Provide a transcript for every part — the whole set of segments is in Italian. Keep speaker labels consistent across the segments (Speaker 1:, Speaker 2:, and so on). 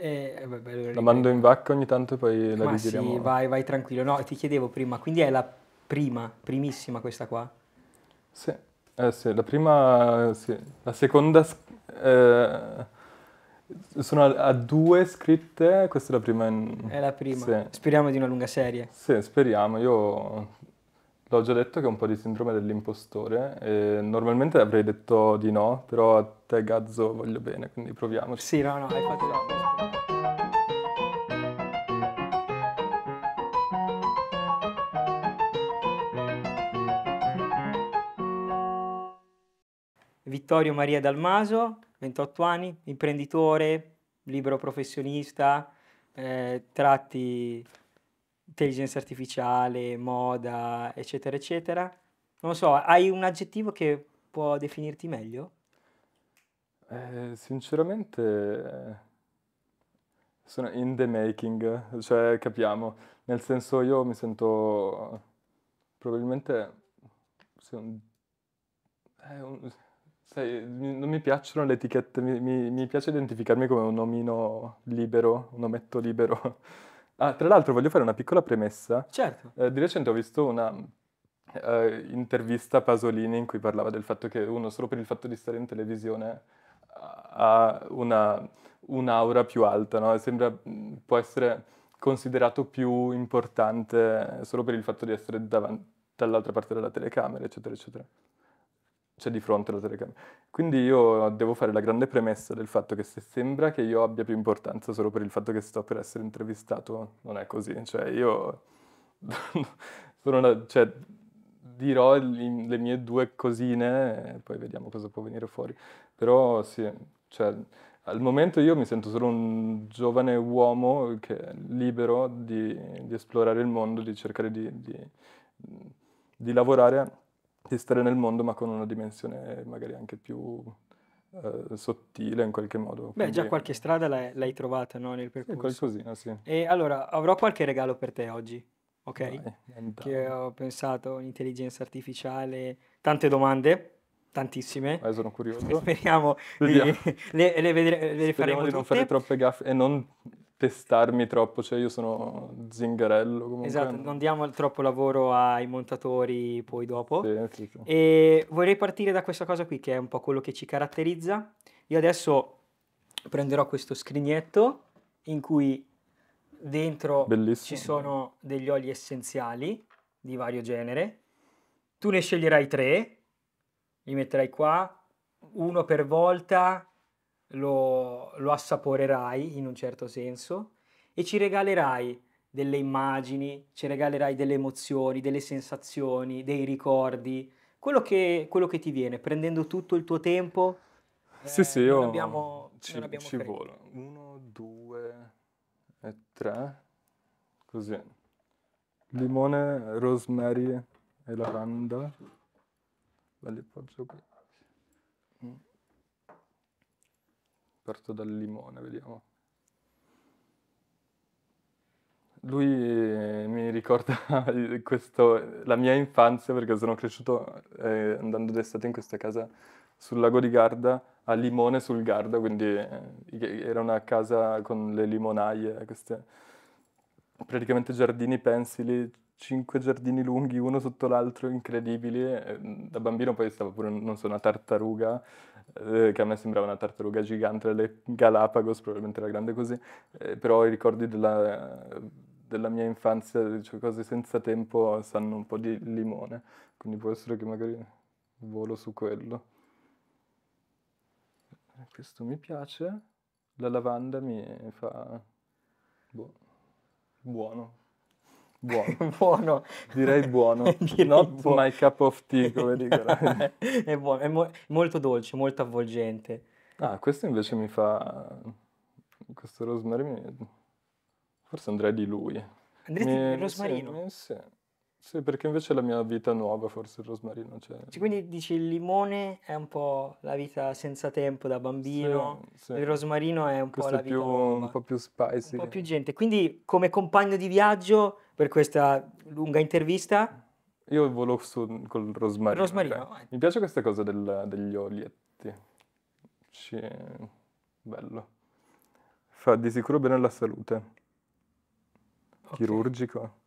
Speaker 1: Eh, vabbè, eh, la mando
Speaker 2: in vacca ogni tanto e poi la Ma rigiriamo. Sì,
Speaker 1: vai, vai tranquillo. No, ti chiedevo prima, quindi è la prima, primissima questa qua?
Speaker 2: Sì, eh, sì la prima, sì. La seconda, eh, sono a, a, due scritte, questa è la prima. In... È la prima, sì. speriamo di una lunga serie. Sì, speriamo, io L'ho già detto che è un po' di sindrome dell'impostore. E normalmente avrei detto di no, però a te Gazzo voglio bene, quindi proviamoci. Sì, no, no, hai fatto no.
Speaker 1: Vittorio Maria Dalmaso, 28 anni, imprenditore, libero professionista, eh, tratti intelligenza artificiale, moda, eccetera, eccetera. Non so, hai un aggettivo che può definirti meglio?
Speaker 2: Eh, sinceramente eh, sono in the making, cioè capiamo, nel senso io mi sento probabilmente un, eh, un, sai, non mi piacciono le etichette, mi, mi, mi piace identificarmi come un omino libero, un ometto libero. Ah, tra l'altro voglio fare una piccola premessa. Certo. Eh, di recente ho visto una eh, intervista a Pasolini in cui parlava del fatto che uno solo per il fatto di stare in televisione ha una, un'aura più alta, no? Sembra, mm, può essere considerato più importante solo per il fatto di essere davanti, dall'altra parte della telecamera, eccetera, eccetera c'è di fronte la telecamera. Quindi io devo fare la grande premessa del fatto che se sembra che io abbia più importanza solo per il fatto che sto per essere intervistato, non è così. Cioè io una, cioè, dirò le mie due cosine e poi vediamo cosa può venire fuori. Però sì, cioè, al momento io mi sento solo un giovane uomo che è libero di, di esplorare il mondo, di cercare di, di, di lavorare di stare nel mondo ma con una dimensione magari anche più eh, sottile in qualche modo. Beh, già qualche
Speaker 1: strada l'hai, l'hai trovata no, nel percorso. Sì, qualcosina, sì. E allora, avrò qualche regalo per te oggi, ok? Vai, che ho pensato, intelligenza artificiale, tante domande, tantissime.
Speaker 2: Eh, sono curioso. Speriamo Vediamo. di, le, le, vedere, le Speriamo faremo di non fare troppe gaffe e non testarmi troppo, cioè io sono zingarello comunque. Esatto, non
Speaker 1: diamo troppo lavoro ai montatori poi dopo. Sì, sì. E vorrei partire da questa cosa qui che è un po' quello che ci caratterizza. Io adesso prenderò questo scrignetto in cui dentro Bellissimo. ci sono degli oli essenziali di vario genere. Tu ne sceglierai tre, li metterai qua, uno per volta lo, lo assaporerai in un certo senso e ci regalerai delle immagini, ci regalerai delle emozioni, delle sensazioni, dei ricordi, quello che, quello che ti viene, prendendo tutto il tuo tempo.
Speaker 2: Sì, eh, sì, io abbiamo, ci, ci volo. Uno, due e tre, così. Limone, rosemary e lavanda. Ve li poggio qui. Parto dal limone, vediamo. Lui mi ricorda questo, la mia infanzia perché sono cresciuto eh, andando d'estate in questa casa sul lago di Garda, a Limone sul Garda, quindi eh, era una casa con le limonaie, queste, praticamente giardini pensili, cinque giardini lunghi, uno sotto l'altro, incredibili. Mm, da bambino poi stava pure, non so, una tartaruga, eh, che a me sembrava una tartaruga gigante delle Galapagos, probabilmente era grande così, eh, però i ricordi della, della mia infanzia, cioè cose senza tempo, sanno un po' di limone, quindi può essere che magari volo su quello. Eh, questo mi piace, la lavanda mi fa boh, buono, Buono. buono. Direi buono. Direi Not buono. my cup of tea, come dicono. è buono, è mo- molto dolce, molto avvolgente. Ah, questo invece mi fa... Questo rosmarino... Forse andrei di lui. Andresti di rosmarino? Sì, sì. Sì, perché invece la mia vita nuova forse il rosmarino c'è. Cioè,
Speaker 1: quindi dici il limone è un po' la vita senza tempo da bambino, sì, sì. il
Speaker 2: rosmarino è un Questo po' la vita nuova.
Speaker 1: un po' più spicy. Un po' più gente. Quindi come compagno di viaggio per questa lunga
Speaker 2: intervista? Io volo su, col rosmarino. rosmarino. Okay. Mi piace questa cosa del, degli olietti. Ci... Bello. Fa di sicuro bene alla salute. Okay. Chirurgico.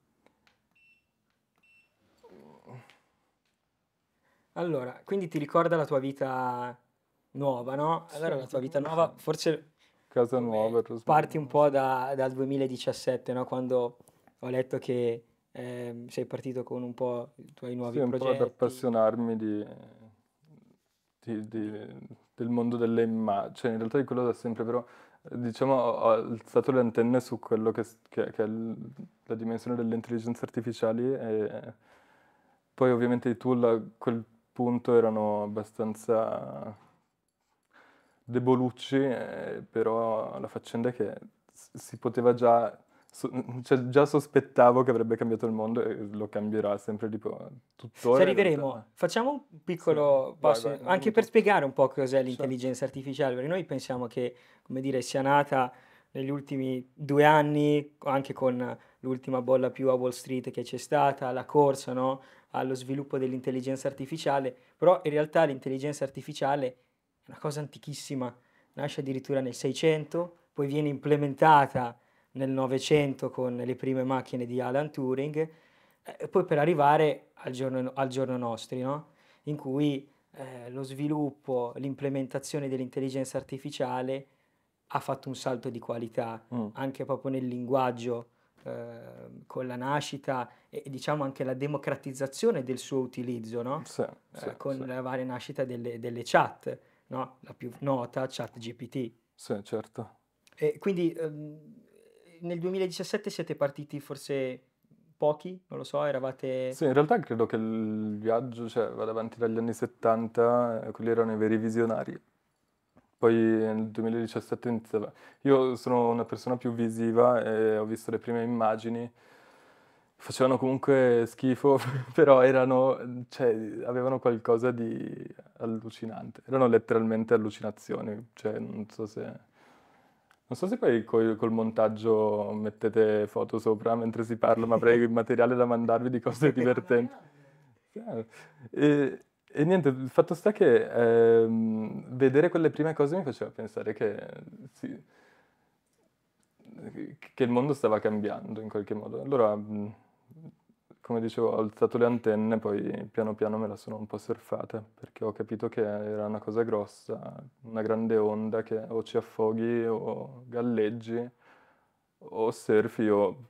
Speaker 1: Allora, quindi ti ricorda la tua vita nuova, no? Allora sì. la tua vita nuova, forse...
Speaker 2: Casa nuova.
Speaker 1: Parti un po' da, dal 2017, no? Quando ho letto che eh, sei partito con un po' i tuoi nuovi sì, progetti. un po' ad
Speaker 2: appassionarmi di, di, di, del mondo delle immagini, cioè in realtà di quello da sempre, però diciamo ho alzato le antenne su quello che, che, che è la dimensione delle intelligenze artificiali e poi ovviamente i tool, quel punto erano abbastanza debolucci, eh, però la faccenda è che si poteva già, so, cioè già sospettavo che avrebbe cambiato il mondo e lo cambierà sempre tipo tuttora. Ci arriveremo,
Speaker 1: facciamo un piccolo sì, posso, vai, vai, anche per spiegare un po' cos'è l'intelligenza certo. artificiale, perché noi pensiamo che, come dire, sia nata negli ultimi due anni, anche con l'ultima bolla più a Wall Street che c'è stata, la corsa, no? allo sviluppo dell'intelligenza artificiale, però in realtà l'intelligenza artificiale è una cosa antichissima, nasce addirittura nel 600, poi viene implementata nel 900 con le prime macchine di Alan Turing, eh, e poi per arrivare al giorno, al giorno nostro, no? in cui eh, lo sviluppo, l'implementazione dell'intelligenza artificiale ha fatto un salto di qualità mm. anche proprio nel linguaggio Ehm, con la nascita e diciamo anche la democratizzazione del suo utilizzo, no? sì, eh, sì, eh, con sì. la varia nascita delle, delle chat, no? la più nota chat GPT. Sì, certo. E quindi ehm, nel 2017 siete partiti forse pochi, non lo so, eravate... Sì, in
Speaker 2: realtà credo che il viaggio cioè, vada avanti dagli anni 70, eh, quelli erano i veri visionari. Poi nel 2017 iniziava... Io sono una persona più visiva e ho visto le prime immagini. Facevano comunque schifo, però erano, cioè, avevano qualcosa di allucinante. Erano letteralmente allucinazioni, cioè, non so se... Non so se poi col, col, montaggio mettete foto sopra mentre si parla, ma avrei materiale da mandarvi di cose divertenti. E, e niente, il fatto sta che ehm, vedere quelle prime cose mi faceva pensare che, sì, che il mondo stava cambiando in qualche modo. Allora, come dicevo, ho alzato le antenne, poi piano piano me la sono un po' surfata, perché ho capito che era una cosa grossa, una grande onda che o ci affoghi o galleggi o surfi o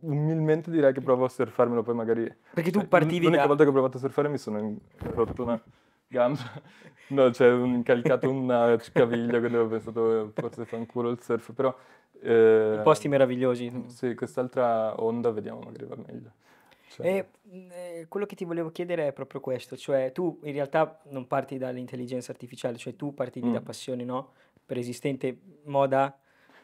Speaker 2: umilmente direi che provo a surfarmelo, poi magari... Perché tu cioè, partivi L'unica da... volta che ho provato a surfare mi sono rotto una gamba. No, cioè un, incalcato una caviglia, quindi ho pensato forse fa un culo il surf, però... Eh, I posti meravigliosi. Sì, quest'altra onda vediamo magari va meglio. Cioè... E,
Speaker 1: eh, quello che ti volevo chiedere è proprio questo, cioè tu in realtà non parti dall'intelligenza artificiale, cioè tu partivi mm. da passione, no? Preesistente moda,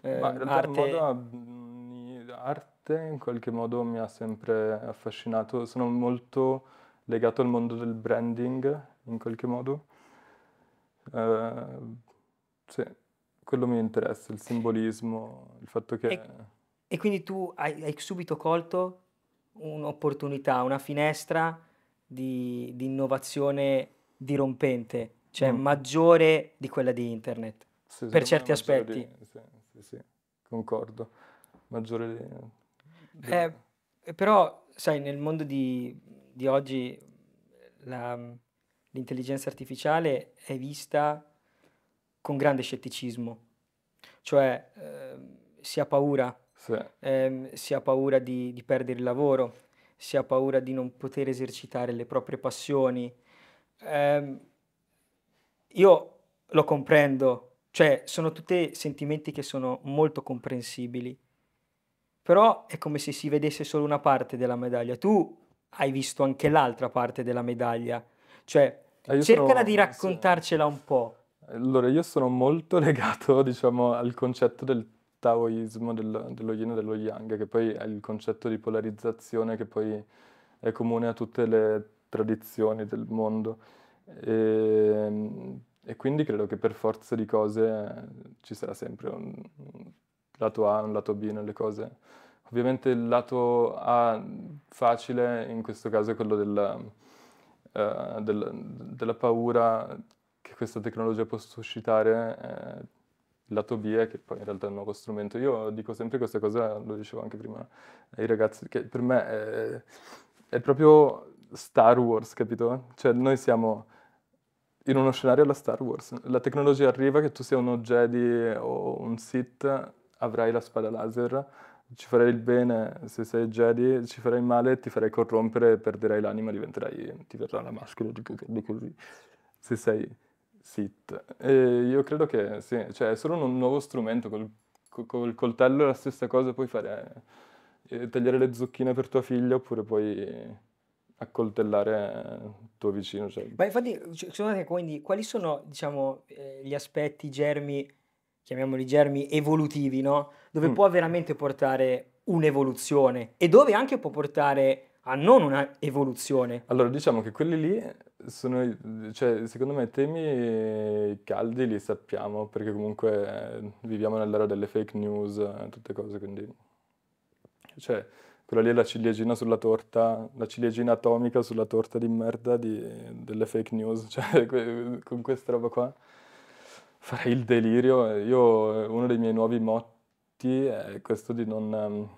Speaker 2: eh, Ma in eh, arte... moda, mm, arte l'arte in qualche modo mi ha sempre affascinato, sono molto legato al mondo del branding in qualche modo. Uh, sì, quello mi interessa, il simbolismo, il fatto che... E,
Speaker 1: e quindi tu hai, hai, subito colto un'opportunità, una finestra di, di innovazione dirompente, cioè mm.
Speaker 2: maggiore
Speaker 1: di quella di internet, sì, per certi aspetti.
Speaker 2: Di, sì, sì, sì, concordo, maggiore di
Speaker 1: eh, però, sai, nel mondo di, di oggi la, l'intelligenza artificiale è vista con grande scetticismo, cioè eh, si ha paura, sì. eh, si ha paura di, di, perdere il lavoro, si ha paura di non poter esercitare le proprie passioni. Eh, io lo comprendo, cioè sono tutti sentimenti che sono molto comprensibili, però è come se si vedesse solo una parte della medaglia. Tu hai visto anche l'altra parte della medaglia. Cioè, eh, io cercala sono... di raccontarcela un po'.
Speaker 2: Allora, io sono molto legato, diciamo, al concetto del taoismo, del, dello yin e dello yang, che poi è il concetto di polarizzazione che poi è comune a tutte le tradizioni del mondo. E, ehm, e quindi credo che per forza di cose ci sarà sempre un, lato A un lato B nelle cose. Ovviamente il lato A facile in questo caso è quello della, uh, eh, della, della paura che questa tecnologia può suscitare, eh, il lato B è che poi in realtà è un nuovo strumento. Io dico sempre questa cosa, lo dicevo anche prima ai ragazzi, che per me è, è proprio Star Wars, capito? Cioè noi siamo in uno scenario alla Star Wars. La tecnologia arriva che tu sia uno Jedi o un Sith avrai la spada laser, ci farai il bene se sei Jedi, ci farai il male, ti farei corrompere, perderai l'anima, diventerai, ti verrà la maschera di così, se sei Sith. E io credo che sì, cioè è solo un nuovo strumento, col, col coltello è la stessa cosa, puoi fare, eh, tagliare le zucchine per tua figlia oppure puoi accoltellare il tuo vicino. Cioè.
Speaker 1: Ma infatti, secondo te, quindi, quali sono diciamo, eh, gli aspetti, i germi chiamiamoli germi evolutivi, no? Dove mm. può veramente portare un'evoluzione e dove anche può portare
Speaker 2: a non una evoluzione. Allora, diciamo che quelli lì sono, cioè, secondo me, temi caldi li sappiamo perché comunque eh, viviamo nell'era delle fake news, eh, tutte cose, quindi... Cioè, quella lì è la ciliegina sulla torta, la ciliegina atomica sulla torta di merda di, delle fake news, cioè, con questa roba qua farei il delirio. Eh, io, eh, uno dei miei nuovi motti è questo di non, ehm,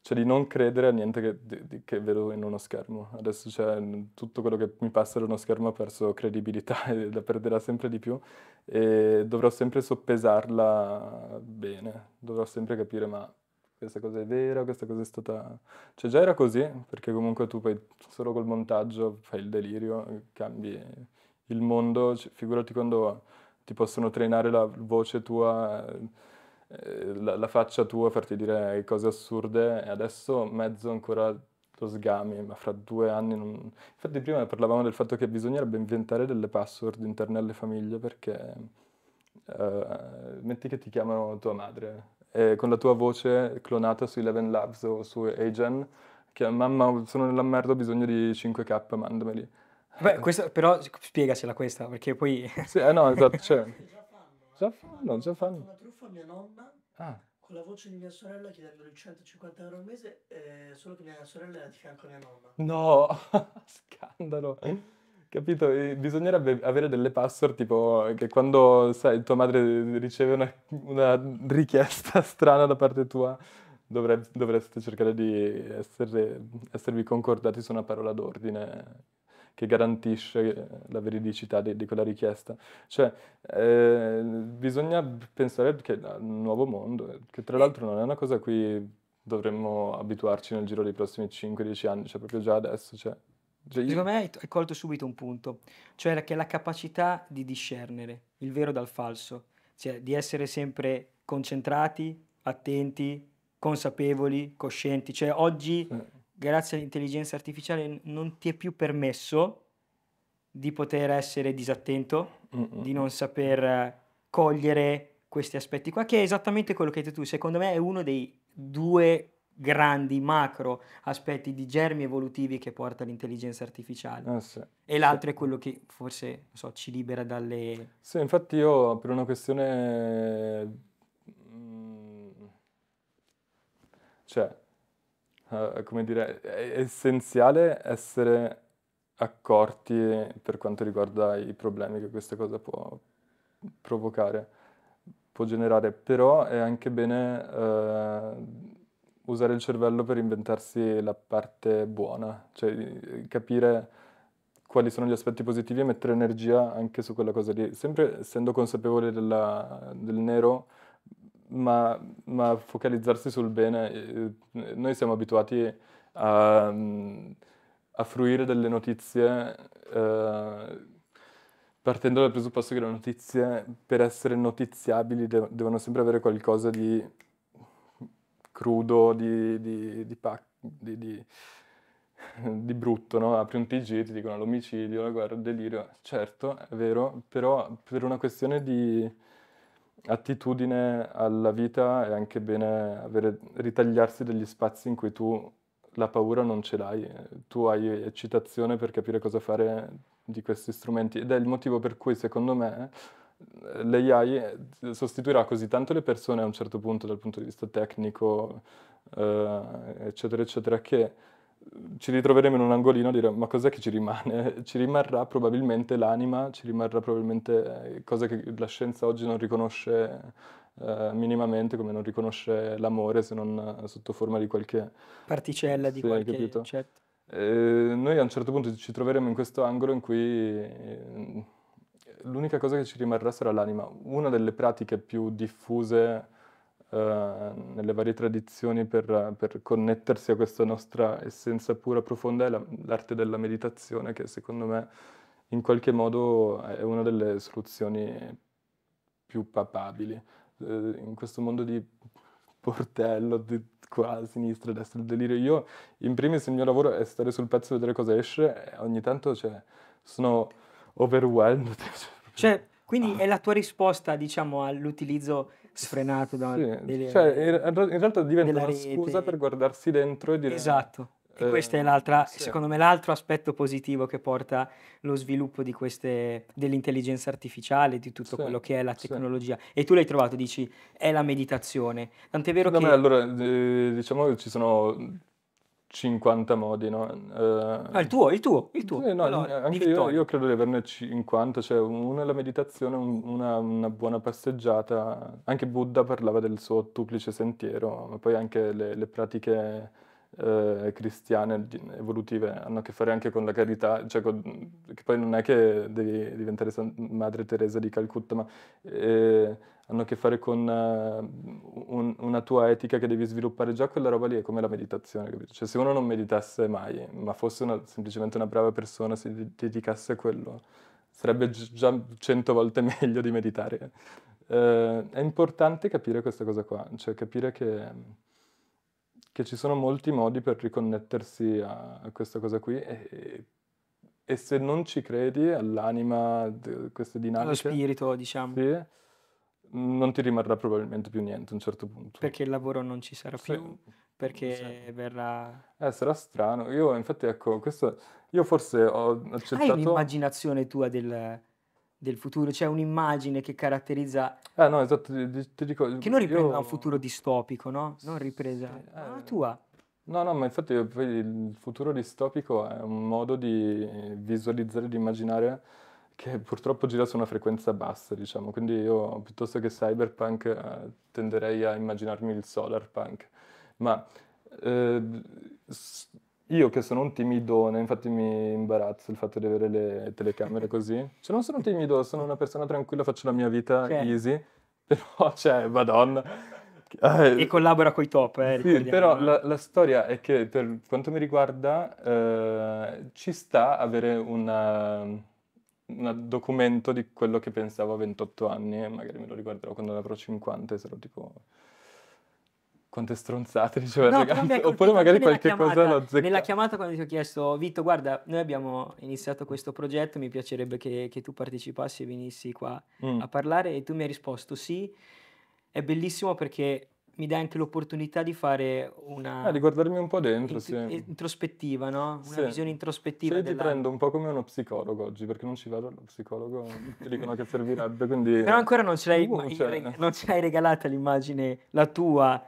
Speaker 2: cioè di non credere a niente che, di, di, che, vedo in uno schermo. Adesso cioè, tutto quello che mi passa da uno schermo ha perso credibilità e la perderà sempre di più e dovrò sempre soppesarla bene, dovrò sempre capire ma questa cosa è vera, questa cosa è stata... Cioè già era così, perché comunque tu poi solo col montaggio fai il delirio, eh, cambi il mondo, figurati quando ti possono trainare la voce tua, eh, la, la, faccia tua, farti dire cose assurde e adesso mezzo ancora lo sgami, ma fra due anni non... Infatti prima parlavamo del fatto che bisognerebbe inventare delle password interne alle famiglie perché eh, metti che ti chiamano tua madre e con la tua voce clonata su Eleven Labs o su Agen che mamma sono nella merda ho bisogno di 5k mandameli Beh, questa, però spiegacela questa, perché poi... sì, eh, no, esatto, cioè... Eh. già fanno, già fanno. Una truffa a mia nonna, ah.
Speaker 1: con la voce di mia sorella chiedendole 150 euro al mese, eh, solo che mia sorella era di fianco a mia
Speaker 2: nonna. No, scandalo. Capito? E bisognerebbe avere delle password tipo che quando, sai, tua madre riceve una, una richiesta strana da parte tua, dovreste cercare di essere, esservi concordati su una parola d'ordine che garantisce eh, la veridicità di, di quella richiesta. Cioè, eh, bisogna pensare che al nuovo mondo, che tra l'altro non è una cosa a cui dovremmo abituarci nel giro dei prossimi 5-10 anni, cioè proprio già adesso. Cioè, cioè io... Secondo me hai colto subito un punto, cioè che la
Speaker 1: capacità di discernere il vero dal falso, cioè di essere sempre concentrati, attenti, consapevoli, coscienti. Cioè oggi... Eh grazie all'intelligenza artificiale non ti è più permesso di poter essere disattento, Mm-mm. di non saper eh, cogliere questi aspetti qua, che è esattamente quello che hai detto tu, secondo me è uno dei due grandi macro aspetti di germi evolutivi che porta l'intelligenza artificiale. Eh sì, e l'altro sì. è quello che forse so, ci libera dalle...
Speaker 2: Sì, infatti io per una questione... Mm, cioè, uh, come dire, è essenziale essere accorti per quanto riguarda i problemi che questa cosa può provocare, può generare, però è anche bene uh, usare il cervello per inventarsi la parte buona, cioè eh, capire quali sono gli aspetti positivi e mettere energia anche su quella cosa lì, sempre essendo consapevoli della, del nero ma, ma focalizzarsi sul bene, eh, noi siamo abituati a, a fruire delle notizie eh, partendo dal presupposto che le notizie per essere notiziabili de- devono sempre avere qualcosa di crudo, di, di, di, pac- di brutto, no? apri un TG, ti dicono l'omicidio, la guerra, il delirio, certo è vero, però per una questione di attitudine alla vita è anche bene avere, ritagliarsi degli spazi in cui tu la paura non ce l'hai, tu hai eccitazione per capire cosa fare di questi strumenti ed è il motivo per cui secondo me l'AI sostituirà così tanto le persone a un certo punto dal punto di vista tecnico, eh, eccetera, eccetera, che ci ritroveremo in un angolino a dire ma cos'è che ci rimane? Ci rimarrà probabilmente l'anima, ci rimarrà probabilmente eh, cosa che la scienza oggi non riconosce eh, minimamente, come non riconosce l'amore se non eh, sotto forma di qualche... Particella di sì, qualche... Certo. Eh, noi a un certo punto ci troveremo in questo angolo in cui mm, l'unica cosa che ci rimarrà sarà l'anima. Una delle pratiche più diffuse eh, nelle varie tradizioni per, per, connettersi a questa nostra essenza pura, profonda, è la, l'arte della meditazione, che secondo me in qualche modo è una delle soluzioni più papabili. Eh, in questo mondo di portello, di qua a sinistra, a destra, il delirio, io in primis il mio lavoro è stare sul pezzo e vedere cosa esce, ogni tanto cioè, sono overwhelmed.
Speaker 1: Cioè, quindi è la tua risposta, diciamo, all'utilizzo sfrenato da sì, delle, cioè, in
Speaker 2: realtà diventa una scusa per guardarsi dentro e dire esatto e eh, questo
Speaker 1: è l'altra sì. secondo me l'altro aspetto positivo che porta lo sviluppo queste, dell'intelligenza artificiale di tutto sì, quello che è la tecnologia sì. e tu l'hai trovato dici è la meditazione tant'è vero no, che beh, allora
Speaker 2: eh, diciamo che ci sono 50 modi, no? Eh, ah, il tuo, il tuo, il tuo. Sì, no, allora, anche io, io, credo di averne 50, cioè una è la meditazione, una, una buona passeggiata. Anche Buddha parlava del suo ottuplice sentiero, ma poi anche le, le pratiche eh, cristiane evolutive hanno a che fare anche con la carità, cioè con, che poi non è che devi diventare Madre Teresa di Calcutta, ma... Eh, hanno a che fare con uh, un, una tua etica che devi sviluppare già, quella roba lì è come la meditazione, capito? Cioè se uno non meditasse mai, ma fosse una, semplicemente una brava persona, si dedicasse a quello, sarebbe già cento volte meglio di meditare. Uh, è importante capire questa cosa qua, cioè capire che, che ci sono molti modi per riconnettersi a, a questa cosa qui e e se non ci credi all'anima, queste dinamiche... Allo spirito, diciamo. Sì, non ti rimarrà probabilmente più niente a un certo punto. Perché il lavoro non ci sarà sì. più,
Speaker 1: perché sì. verrà...
Speaker 2: Eh, sarà strano. Io infatti, ecco, questo... Io forse ho accettato... Hai
Speaker 1: un'immaginazione tua del, del futuro, c'è cioè un'immagine che caratterizza... Eh
Speaker 2: no, esatto, ti, ti dico... Che non riprenda io... un
Speaker 1: futuro distopico, no? Non ripresa... Sì, eh... la ah, tua.
Speaker 2: No, no, ma infatti il futuro distopico è un modo di visualizzare, di immaginare che purtroppo gira su una frequenza bassa, diciamo, quindi io piuttosto che cyberpunk eh, tenderei a immaginarmi il solarpunk, ma eh, io che sono un timidone, infatti mi imbarazzo il fatto di avere le telecamere così, cioè non sono timido, sono una persona tranquilla, faccio la mia vita cioè. easy, però cioè, madonna... Eh, e collabora coi top, eh, sì, però la, la, storia è che per quanto mi riguarda eh, ci sta avere una un documento di quello che pensavo a 28 anni e magari me lo riguarderò quando ne avrò 50 e sarò tipo quante stronzate diceva no, ragazzi. Oppure magari qualche chiamata, cosa l'ho azzeccata.
Speaker 1: Nella chiamata quando ti ho chiesto, Vito, guarda, noi abbiamo iniziato questo progetto, mi piacerebbe che, che tu partecipassi e venissi qua mm. a parlare e tu mi hai risposto sì, è bellissimo perché mi dà anche l'opportunità di fare una... Ah, di
Speaker 2: guardarmi un po' dentro, int- sì.
Speaker 1: Introspettiva, no? Una sì. visione introspettiva. Sì, della... ti prendo
Speaker 2: un po' come uno psicologo oggi, perché non ci vado allo psicologo, mm, ti dicono che servirebbe, quindi... Però ancora non ce l'hai, uh, ma... cioè...
Speaker 1: non ce l'hai regalata l'immagine, la tua,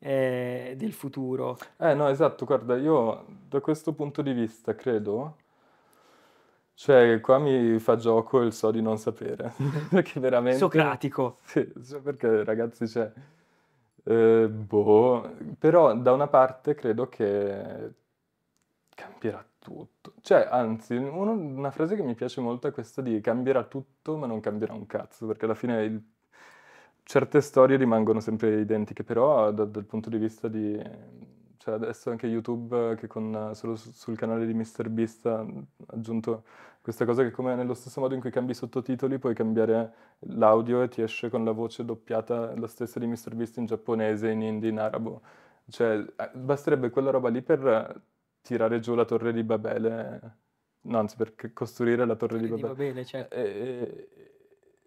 Speaker 1: eh, del futuro.
Speaker 2: Eh no, esatto, guarda, io da questo punto di vista credo... Cioè, qua mi fa gioco il so di non sapere, perché veramente... Socratico. Sì, cioè, perché ragazzi, cioè eh, boh, però da una parte credo che cambierà tutto. Cioè, anzi, uno, una frase che mi piace molto è questa di cambierà tutto ma non cambierà un cazzo, perché alla fine il, certe storie rimangono sempre identiche, però da, dal punto di vista di... Cioè adesso anche YouTube che con, solo sul canale di MrBeast ha aggiunto questa cosa che come nello stesso modo in cui cambi i sottotitoli puoi cambiare l'audio e ti esce con la voce doppiata la stessa di MrBeast in giapponese, in hindi, in arabo. Cioè, eh, basterebbe quella roba lì per tirare giù la torre di Babele, no, anzi per costruire la torre, di Babele. Di Babele certo. e,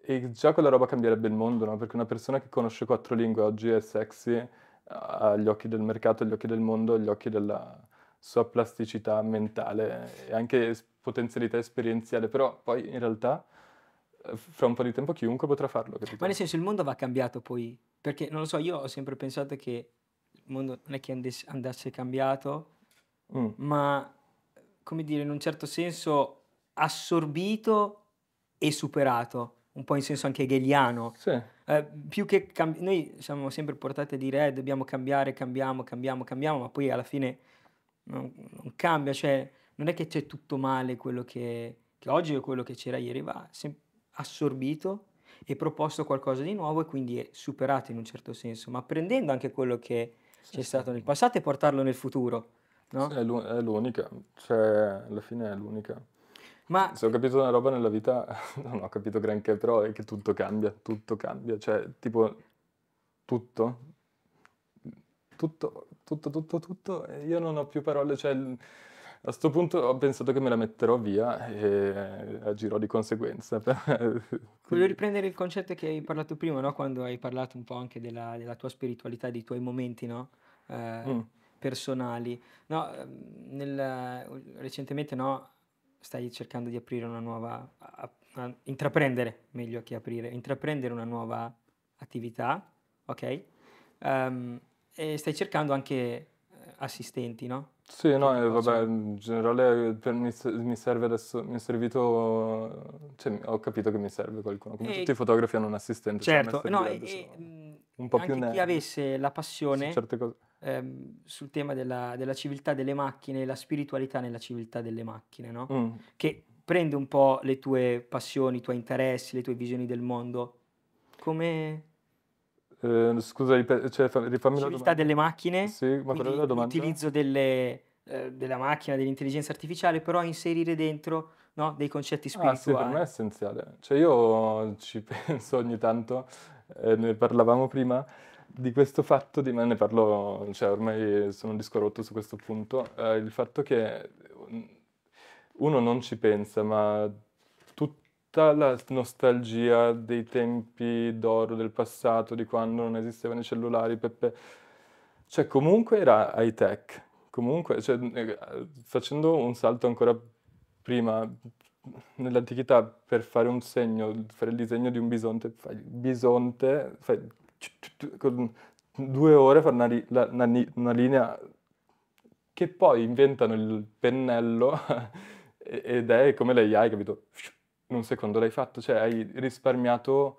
Speaker 2: e, e, già quella roba cambierebbe il mondo, no? Perché una persona che conosce quattro lingue oggi è sexy agli occhi del mercato, agli occhi del mondo, agli occhi della sua plasticità mentale e anche potenzialità esperienziale, però poi in realtà eh, fra un po' di tempo chiunque potrà farlo. Capito? Ma nel senso
Speaker 1: il mondo va cambiato poi, perché non lo so, io ho sempre pensato che il mondo non è che andes- andasse cambiato, mm. ma come dire, in un certo senso assorbito e superato, un po' in senso anche hegeliano. Sì. Eh, più che cam- noi siamo sempre portati a dire eh, dobbiamo cambiare, cambiamo, cambiamo, cambiamo, ma poi alla fine non, non cambia, cioè non è che c'è tutto male quello che, che oggi o quello che c'era ieri, va assorbito e proposto qualcosa di nuovo e quindi è superato in un certo senso, ma prendendo anche quello che sì, c'è stato nel passato e portarlo nel futuro.
Speaker 2: No? Sì, è l'unica, cioè alla fine è l'unica. Ma... Se ho capito una roba nella vita, non ho capito granché, però è che tutto cambia, tutto cambia, cioè tipo tutto, tutto, tutto, tutto, tutto, io non ho più parole, cioè a questo punto ho pensato che me la metterò via e eh, agirò di conseguenza. Voglio
Speaker 1: riprendere il concetto che hai parlato prima, no? quando hai parlato un po' anche della, della tua spiritualità, dei tuoi momenti no? eh, mm. personali. No, ehm, nel, recentemente stai cercando di aprire una nuova, a, a, intraprendere, meglio che aprire, intraprendere una nuova attività, ok? Um, e stai cercando anche eh, assistenti, no?
Speaker 2: Sì, no, eh, vabbè, in generale eh, mi, mi, serve adesso, mi è servito, cioè, ho capito che mi serve qualcuno, come e... Eh, tutti i fotografi hanno un assistente. Cioè, certo, no, e, mm, un po' più chi
Speaker 1: avesse la passione ehm, sul tema della, della, civiltà delle macchine, la spiritualità nella civiltà delle macchine, no? Mm. Che prende un po' le tue passioni, i tuoi interessi, le tue visioni del mondo, come...
Speaker 2: Eh, scusa, ripet- cioè, fa- rifammi la domanda.
Speaker 1: delle macchine, sì, ma quella la domanda? l'utilizzo delle, eh, della macchina, dell'intelligenza artificiale, però inserire dentro no, dei concetti spirituali. Ah sì, per me è
Speaker 2: essenziale. Cioè io ci penso ogni tanto, eh, ne parlavamo prima, di questo fatto, di me ne parlo, cioè ormai sono un disco su questo punto, eh, il fatto che mm, uno non ci pensa, ma tutta la nostalgia dei tempi d'oro del passato, di quando non esistevano i cellulari, pepe. cioè comunque era high tech, comunque cioè, eh, facendo un salto ancora prima, nell'antichità per fare un segno, fare il disegno di un bisonte, fai bisonte, fai con due ore fare una, una, una linea che poi inventano il pennello ed è come l'AI, capito? in un secondo l'hai fatto, cioè hai risparmiato,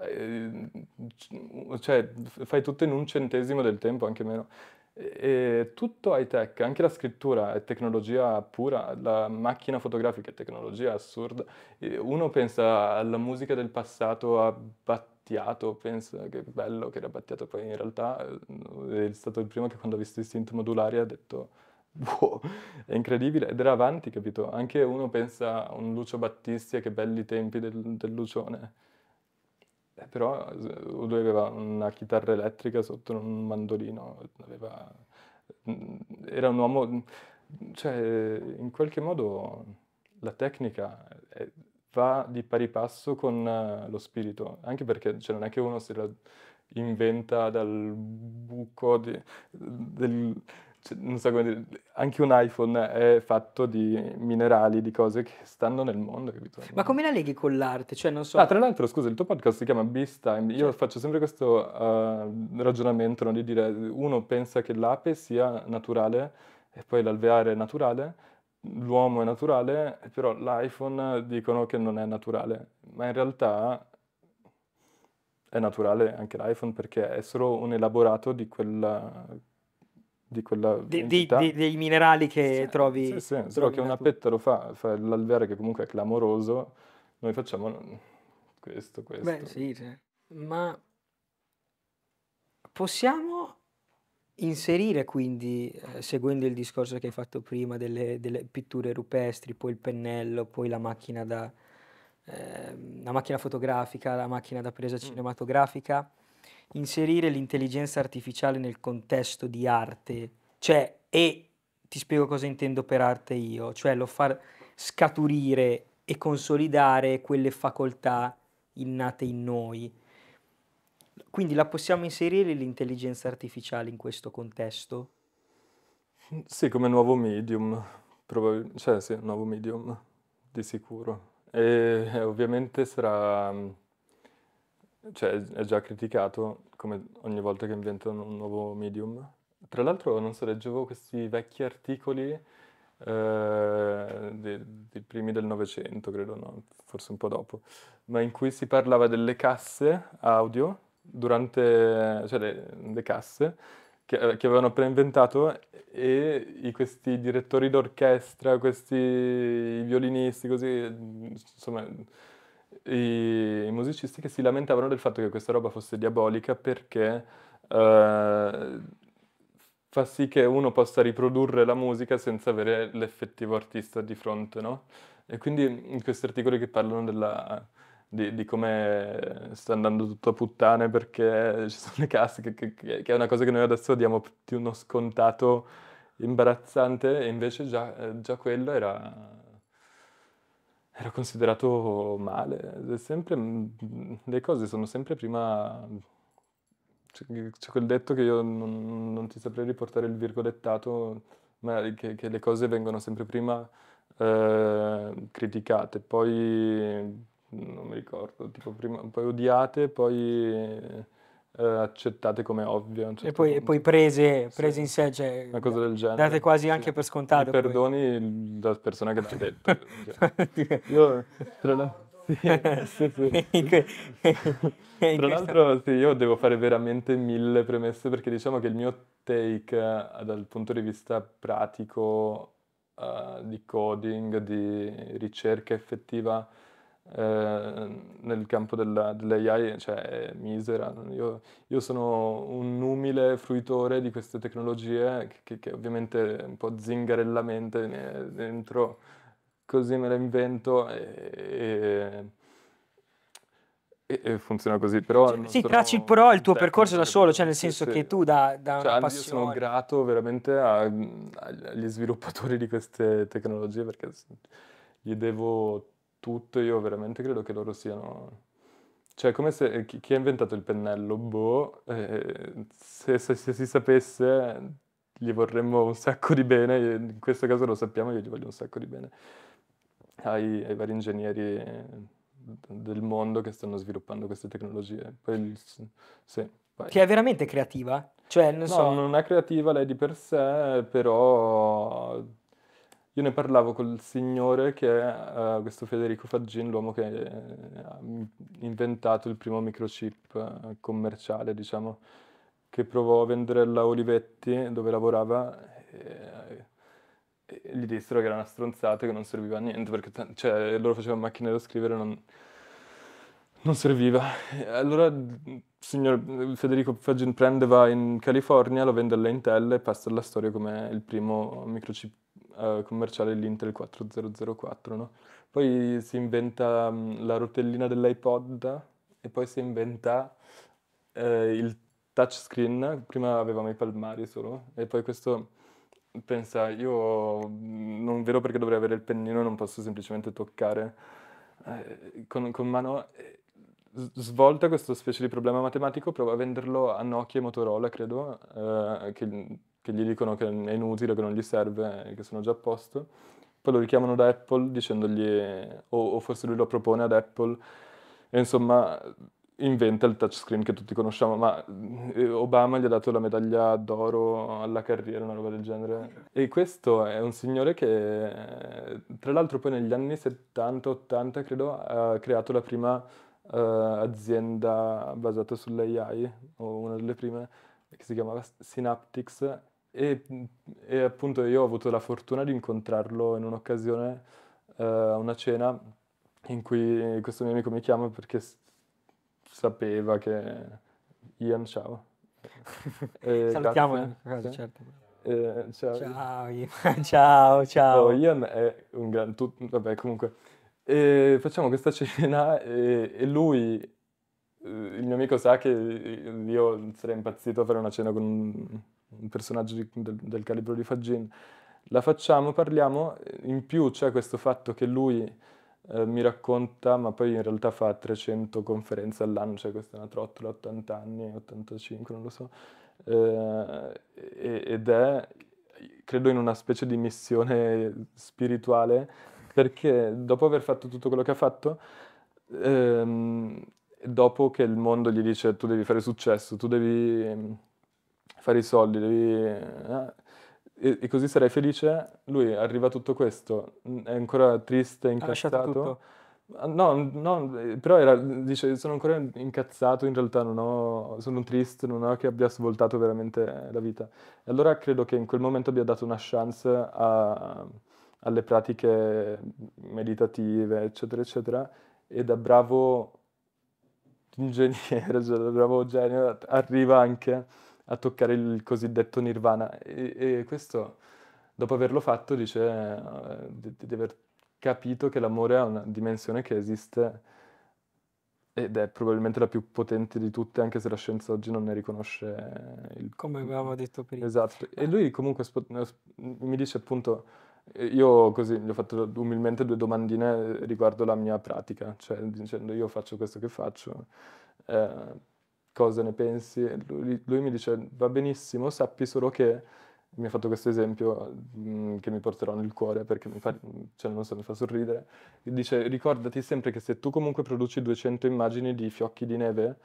Speaker 2: eh, cioè fai tutto in un centesimo del tempo, anche meno. E tutto high tech, anche la scrittura è tecnologia pura, la macchina fotografica è tecnologia assurda. Uno pensa alla musica del passato a Battiato, pensa che bello che era Battiato, poi in realtà eh, è stato il primo che quando ha visto i synth modulari ha detto wow, è incredibile, ed era avanti, capito? Anche uno pensa a un Lucio Battisti, che belli tempi del, del Lucione. Eh, però lui aveva una chitarra elettrica sotto un mandolino, aveva... Mm, era un uomo, mm, cioè in qualche modo la tecnica è... Eh, va di pari passo con eh, lo spirito, anche perché cioè, non è che uno se la inventa dal buco di... del cioè, non so come dire, anche un iPhone è fatto di minerali, di cose che stanno nel mondo, capito? Ma come la leghi con l'arte?
Speaker 1: Cioè, so... Ah, tra
Speaker 2: l'altro, scusa, il tuo podcast si chiama Beast Time. Io certo. faccio sempre questo uh, ragionamento, no? di dire, uno pensa che l'ape sia naturale e poi l'alveare è naturale, l'uomo è naturale, però l'iPhone dicono che non è naturale. Ma in realtà è naturale anche l'iPhone perché è solo un elaborato di quella di quella de, de, de, dei minerali che sì, trovi. Sì, sì, trovi solo che una petta lo fa, fa l'alveare che comunque è clamoroso, noi facciamo questo, questo. Beh, sì,
Speaker 1: sì. ma possiamo inserire quindi, eh, seguendo il discorso che hai fatto prima delle, delle, pitture rupestri, poi il pennello, poi la macchina da... Eh, la macchina fotografica, la macchina da presa mm. cinematografica, inserire l'intelligenza artificiale nel contesto di arte, cioè, e ti spiego cosa intendo per arte io, cioè lo far scaturire e consolidare quelle facoltà innate in noi. Quindi la possiamo inserire l'intelligenza artificiale in questo contesto?
Speaker 2: Sì, come nuovo medium, probabilmente, cioè sì, nuovo medium, di sicuro. E ovviamente sarà cioè, è già criticato come ogni volta che inventano un nuovo medium. Tra l'altro, non so, leggevo questi vecchi articoli eh, dei, primi del Novecento, credo, no? forse un po' dopo, ma in cui si parlava delle casse audio, durante, cioè le, le casse, che, eh, che, avevano preinventato e questi direttori d'orchestra, questi violinisti, così, insomma i, musicisti che si lamentavano del fatto che questa roba fosse diabolica perché eh, fa sì che uno possa riprodurre la musica senza avere l'effettivo artista di fronte, no? E quindi in questi articoli che parlano della, di, di come sta andando tutto a puttane perché ci sono le casse, che, che, che, è una cosa che noi adesso diamo più uno scontato imbarazzante, e invece già, eh, già quello era, ero considerato male. sempre, mm, le cose sono sempre prima... C'è, cioè, cioè, quel detto che io non, non, ti saprei riportare il virgolettato, ma che, che le cose vengono sempre prima eh, criticate, poi non mi ricordo, tipo prima, poi odiate, poi eh, accettate come ovvio. Certo e, poi, e, poi, prese, prese sì. in
Speaker 1: sé, cioè, una cosa del genere. Date quasi anche sì. per scontato. Mi
Speaker 2: perdoni poi. la persona che ti ha detto. io, tra l'altro. Sì, tra l'altro sì, io devo fare veramente mille premesse perché diciamo che il mio take eh, dal punto di vista pratico uh, di coding, di ricerca effettiva eh, nel campo della, dell'AI cioè, è misera. Io, io, sono un umile fruitore di queste tecnologie che, che, che ovviamente un po' zingarellamente dentro così me le invento e, e, e funziona così. Però cioè, sì, tracci il il tuo percorso da solo, cioè nel senso sì, che
Speaker 1: tu da, da cioè, Io sono
Speaker 2: grato veramente a, agli sviluppatori di queste tecnologie perché gli devo tutto, io veramente credo che loro siano... Cioè, come se eh, chi, chi ha inventato il pennello, boh, eh, se, se, se, si sapesse gli vorremmo un sacco di bene, in questo caso lo sappiamo, io gli voglio un sacco di bene, ai, ai vari ingegneri eh, del mondo che stanno sviluppando queste tecnologie. Poi, sì, che è
Speaker 1: veramente creativa?
Speaker 2: Cioè, non no, so... non è creativa lei di per sé, però io ne parlavo col signore che è eh, questo Federico Faggin, l'uomo che eh, ha inventato il primo microchip eh, commerciale, diciamo, che provò a vendere a Olivetti dove lavorava e, e, gli dissero che era una stronzata, che non serviva a niente, perché t- cioè, loro facevano macchine da scrivere, non, non serviva. Allora il signor Federico Faggin prende, va in California, lo vende Intel e passa alla storia come il primo microchip eh, commerciale l'Intel 4004, no? Poi si inventa mm, la rotellina dell'iPod e poi si inventa eh, il touchscreen, prima avevamo i palmari solo, e poi questo pensa, io mm, non vedo perché dovrei avere il pennino, non posso semplicemente toccare eh, con, con, mano. Eh, svolta questo specie di problema matematico, prova a venderlo a Nokia e Motorola, credo, eh, che che gli dicono che è inutile, che non gli serve, eh, che sono già a posto. Poi lo richiamano da Apple dicendogli, o, o forse lui lo propone ad Apple, e insomma inventa il touchscreen che tutti conosciamo, ma eh, Obama gli ha dato la medaglia d'oro alla carriera, una roba del genere. E questo è un signore che, eh, tra l'altro poi negli anni 70-80, credo, ha creato la prima uh, azienda basata sull'AI, o una delle prime, che si chiamava Synaptics, e, e, appunto io ho avuto la fortuna di incontrarlo in un'occasione, eh, a una cena, in cui questo mio amico mi chiama perché s- sapeva che... Ian, ciao. Salutiamo in
Speaker 1: sì. certo. Eh, ciao. Ciao, Ian.
Speaker 2: ciao, ciao. Oh, Ian è un gran... Tu, vabbè, comunque. E facciamo questa cena e, e lui... Eh, il mio amico sa che io sarei impazzito a fare una cena con un un personaggio di, del, del, calibro di Fagin, la facciamo, parliamo, eh, in più c'è questo fatto che lui eh, mi racconta, ma poi in realtà fa 300 conferenze all'anno, cioè questa è una trottola, 80 anni, 85, non lo so, eh, ed è, credo, in una specie di missione spirituale, perché dopo aver fatto tutto quello che ha fatto, ehm, dopo che il mondo gli dice tu devi fare successo, tu devi fare i soldi, devi... Eh? E, e, così sarai felice. Lui arriva tutto questo, è ancora triste, incazzato. Ah, no, no, però era, dice, sono ancora incazzato, in realtà non ho, sono triste, non ho che abbia svoltato veramente la vita. E allora credo che in quel momento abbia dato una chance a, alle pratiche meditative, eccetera, eccetera, e da bravo ingegnere, da cioè, bravo genio, arriva anche a toccare il cosiddetto nirvana. E, e questo, dopo averlo fatto, dice eh, di, di, aver capito che l'amore è una dimensione che esiste ed è probabilmente la più potente di tutte, anche se la scienza oggi non ne riconosce il... Come avevamo detto prima. Esatto. E ah. lui comunque spo- eh, mi dice appunto... Eh, io così gli ho fatto umilmente due domandine riguardo la mia pratica, cioè dicendo io faccio questo che faccio, eh, cosa ne pensi? Lui, lui mi dice va benissimo, sappi solo che mi ha fatto questo esempio mm, che mi porterò nel cuore perché mi fa, cioè, non so, mi fa sorridere. Dice, ricordati sempre che se tu comunque produci 200 immagini di fiocchi di neve,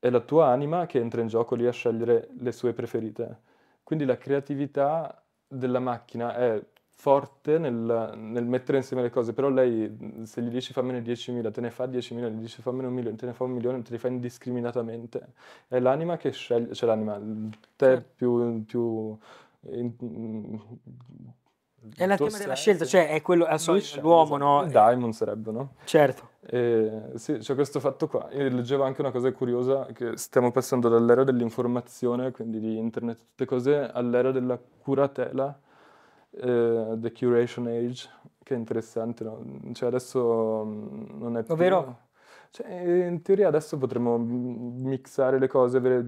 Speaker 2: è la tua anima che entra in gioco lì a scegliere le sue preferite. Quindi la creatività della macchina è forte nel, nel, mettere insieme le cose, però lei se gli dici fa fammene 10.000, te ne fa 10.000, gli dici fammene un milione, te ne fa un milione, te li fa indiscriminatamente. È l'anima che sceglie, cioè l'anima, te più... più in, in, è il
Speaker 1: tema della scelta, cioè è quello, è solo, l'uomo, esatto. no? Diamond sarebbe, no?
Speaker 2: Certo. E, sì, c'è questo fatto qua. Io leggevo anche una cosa curiosa, che stiamo passando dall'era dell'informazione, quindi di internet, tutte cose, all'era della curatela, eh, The Curation Age, che è interessante, no? cioè adesso mm, non è più... Ovvero? Cioè, in teoria adesso potremmo mm, mixare le cose, avere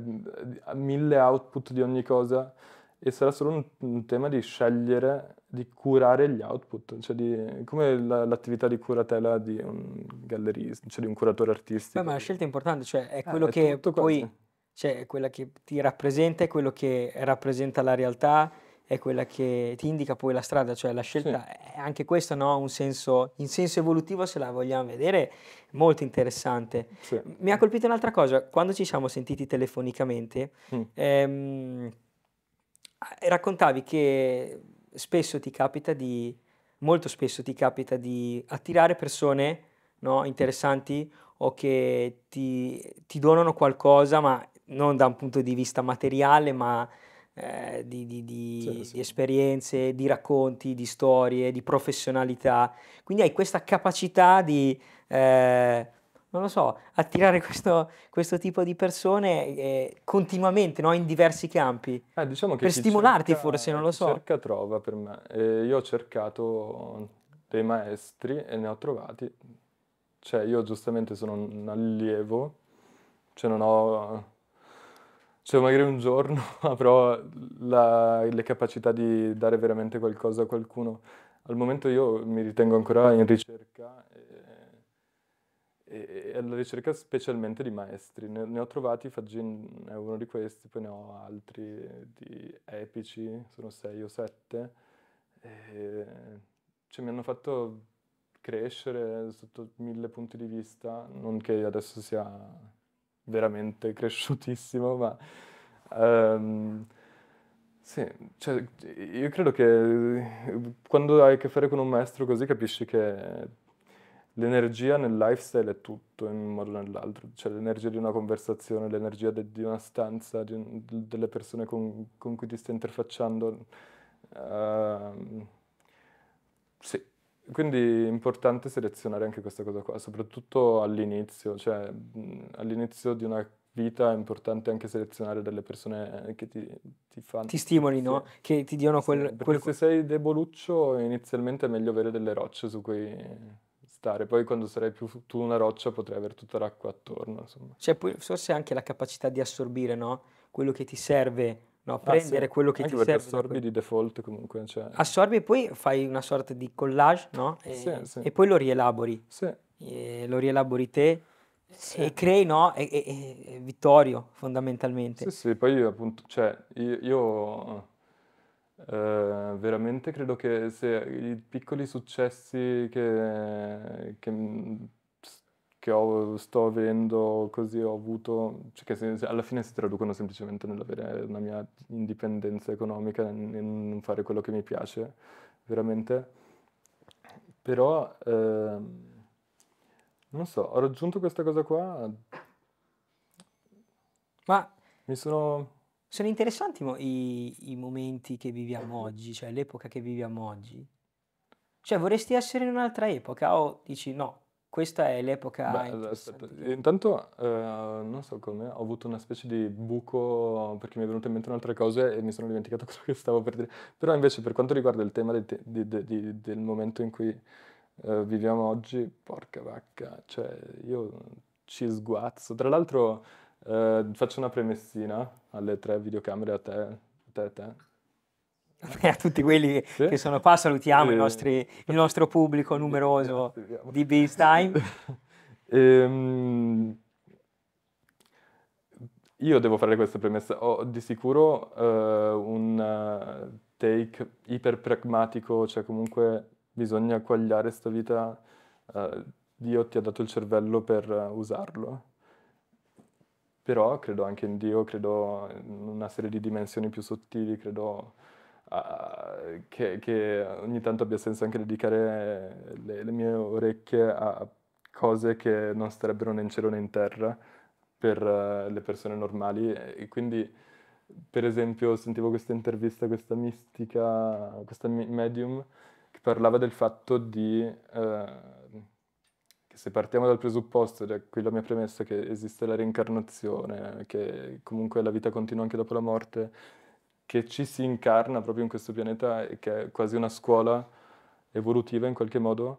Speaker 2: eh, mille output di ogni cosa e sarà solo un, un tema di scegliere, di curare gli output, cioè di, come la, l'attività di curatela di un gallerista, cioè di un curatore artistico.
Speaker 1: Beh, ma la scelta è importante, cioè è eh, quello ah, che poi,
Speaker 2: cioè è quella che ti
Speaker 1: rappresenta, è quello che rappresenta la realtà è quella che ti indica poi la strada, cioè la scelta, sì. anche questo no, un senso, in senso evolutivo se la vogliamo vedere, molto interessante. Sì. Mi ha colpito un'altra cosa, quando ci siamo sentiti telefonicamente, mm. ehm, raccontavi che spesso ti capita di, molto spesso ti capita di attirare persone no, interessanti o che ti, ti donano qualcosa, ma non da un punto di vista materiale, ma eh, di, di, di, sì, esperienze, di racconti, di storie, di professionalità. Quindi hai questa capacità di, eh, non lo so, attirare questo, questo tipo di persone eh, continuamente no? in diversi campi. Eh, diciamo per stimolarti cerca, forse, non lo so. Cerca
Speaker 2: trova per me. io ho cercato dei maestri e ne ho trovati. Cioè, io giustamente sono un allievo, cioè non ho cioè magari un giorno avrò la, le capacità di dare veramente qualcosa a qualcuno. Al momento io mi ritengo ancora in ricerca eh, e, e alla ricerca specialmente di maestri. Ne, ne ho trovati, Fagin è uno di questi, poi ne ho altri di epici, sono sei o sette. E, cioè mi hanno fatto crescere sotto mille punti di vista, non che adesso sia veramente cresciutissimo, ma... Um, sì, cioè, io credo che eh, quando hai a che fare con un maestro così capisci che l'energia nel lifestyle è tutto in un modo o nell'altro, cioè l'energia di una conversazione, l'energia de- di una stanza, di un, delle persone con, con, cui ti stai interfacciando. Uh, sì, quindi è importante selezionare anche questa cosa qua, soprattutto all'inizio, cioè all'inizio di una vita è importante anche selezionare delle persone eh, che ti, ti fanno... Ti stimolino, sì. no? che ti diano quel... Sì, perché quel... se sei deboluccio inizialmente è meglio avere delle rocce su cui stare, poi quando sarai più tu una roccia potrai avere tutta l'acqua attorno. Insomma.
Speaker 1: Cioè poi forse anche la capacità di assorbire no? quello che ti serve No, ah, prendere sì. quello che Anche ti serve. assorbi di
Speaker 2: default comunque. Cioè.
Speaker 1: Assorbi e poi fai una sorta di collage, no? E, sì, sì. e poi lo rielabori. Sì. lo rielabori te e crei, no? E, e, Vittorio, fondamentalmente. Sì,
Speaker 2: sì, poi io, appunto, cioè, io, io eh, veramente credo che se i piccoli successi che, che che ho, sto avendo, così ho avuto, cioè che alla fine si traducono semplicemente nell'avere una mia indipendenza economica, nel non fare quello che mi piace, veramente. Però, eh, non so, ho raggiunto questa cosa qua. Ma... Mi sono...
Speaker 1: Sono interessanti i, i momenti che viviamo oggi, cioè l'epoca che viviamo oggi. Cioè vorresti essere in un'altra epoca o dici no, questa è l'epoca. Beh, aspetta,
Speaker 2: intanto eh, non so come, ho avuto una specie di buco perché mi è venuta in mente un'altra cosa e mi sono dimenticato quello che stavo per dire. Però invece per quanto riguarda il tema di, di, di, del momento in cui eh, viviamo oggi, porca vacca, cioè io ci sguazzo. Tra l'altro eh, faccio una premessina alle tre videocamere a te, a te, a te
Speaker 1: a tutti quelli sì. che sono qua salutiamo eh. nostri, il nostro pubblico numeroso di
Speaker 2: Beast Time. Ehm, io devo fare questa premessa. Ho di sicuro uh, un eh, take iper pragmatico, cioè comunque bisogna quagliare questa vita. Uh, Dio ti ha dato il cervello per usarlo. Però credo anche in Dio, credo in una serie di dimensioni più sottili, credo uh, che, che, ogni tanto abbia senso anche dedicare le, le mie orecchie a cose che non starebbero né in cielo né in terra per uh, le persone normali e quindi per esempio sentivo questa intervista, questa mistica, questa medium che parlava del fatto di uh, che se partiamo dal presupposto, da qui la mia premessa che esiste la reincarnazione, che comunque la vita continua anche dopo la morte, che ci si incarna proprio in questo pianeta e che è quasi una scuola evolutiva in qualche modo.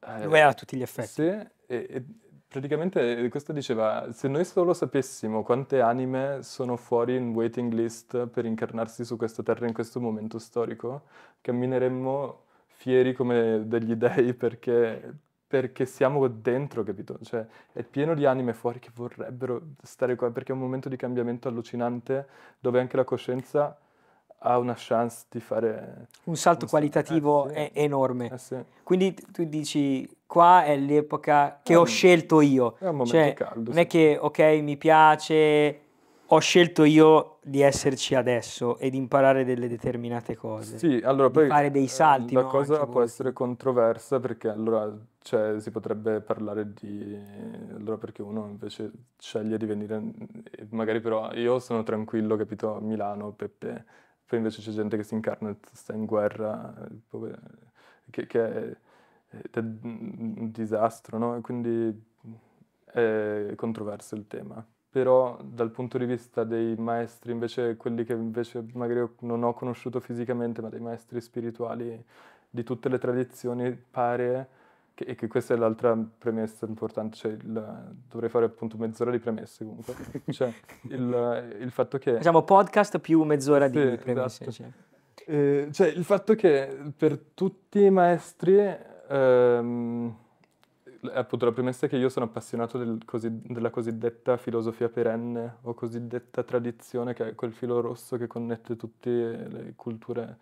Speaker 2: Lo eh, è a tutti gli effetti. Sì, e, e praticamente questo diceva, se noi solo sapessimo quante anime sono fuori in waiting list per incarnarsi su questa terra in questo momento storico, cammineremmo fieri come degli dei perché perché siamo dentro, capito? Cioè, è pieno di anime fuori che vorrebbero stare qua, perché è un momento di cambiamento allucinante dove anche la coscienza ha una chance di fare...
Speaker 1: Un salto qualitativo eh, sì. enorme. Eh, sì. Quindi tu dici, qua è l'epoca che è eh, un, ho scelto io. È un momento cioè, caldo. Non sì. è che, ok, mi piace, ho scelto io di esserci adesso e di imparare delle determinate cose. Sì, allora poi fare dei eh, salti. La no? cosa può
Speaker 2: essere controversa perché allora cioè, si potrebbe parlare di allora perché uno invece sceglie di venire magari però io sono tranquillo, capito, a Milano, Peppe. Poi invece c'è gente che si incarna e sta in guerra che, che è, è un disastro, no? E quindi è controverso il tema però dal punto di vista dei maestri, invece quelli che invece magari non ho conosciuto fisicamente, ma dei maestri spirituali di tutte le tradizioni, pare che, e che questa è l'altra premessa importante, cioè il, dovrei fare appunto mezz'ora di premesse comunque, cioè il, il, fatto che... Diciamo podcast più mezz'ora sì, di premesse. Esatto. Cioè. Eh, cioè il fatto che per tutti i maestri... Ehm, eh, appunto la premessa è che io sono appassionato del cosi, della cosiddetta filosofia perenne o cosiddetta tradizione che è quel filo rosso che connette tutte le culture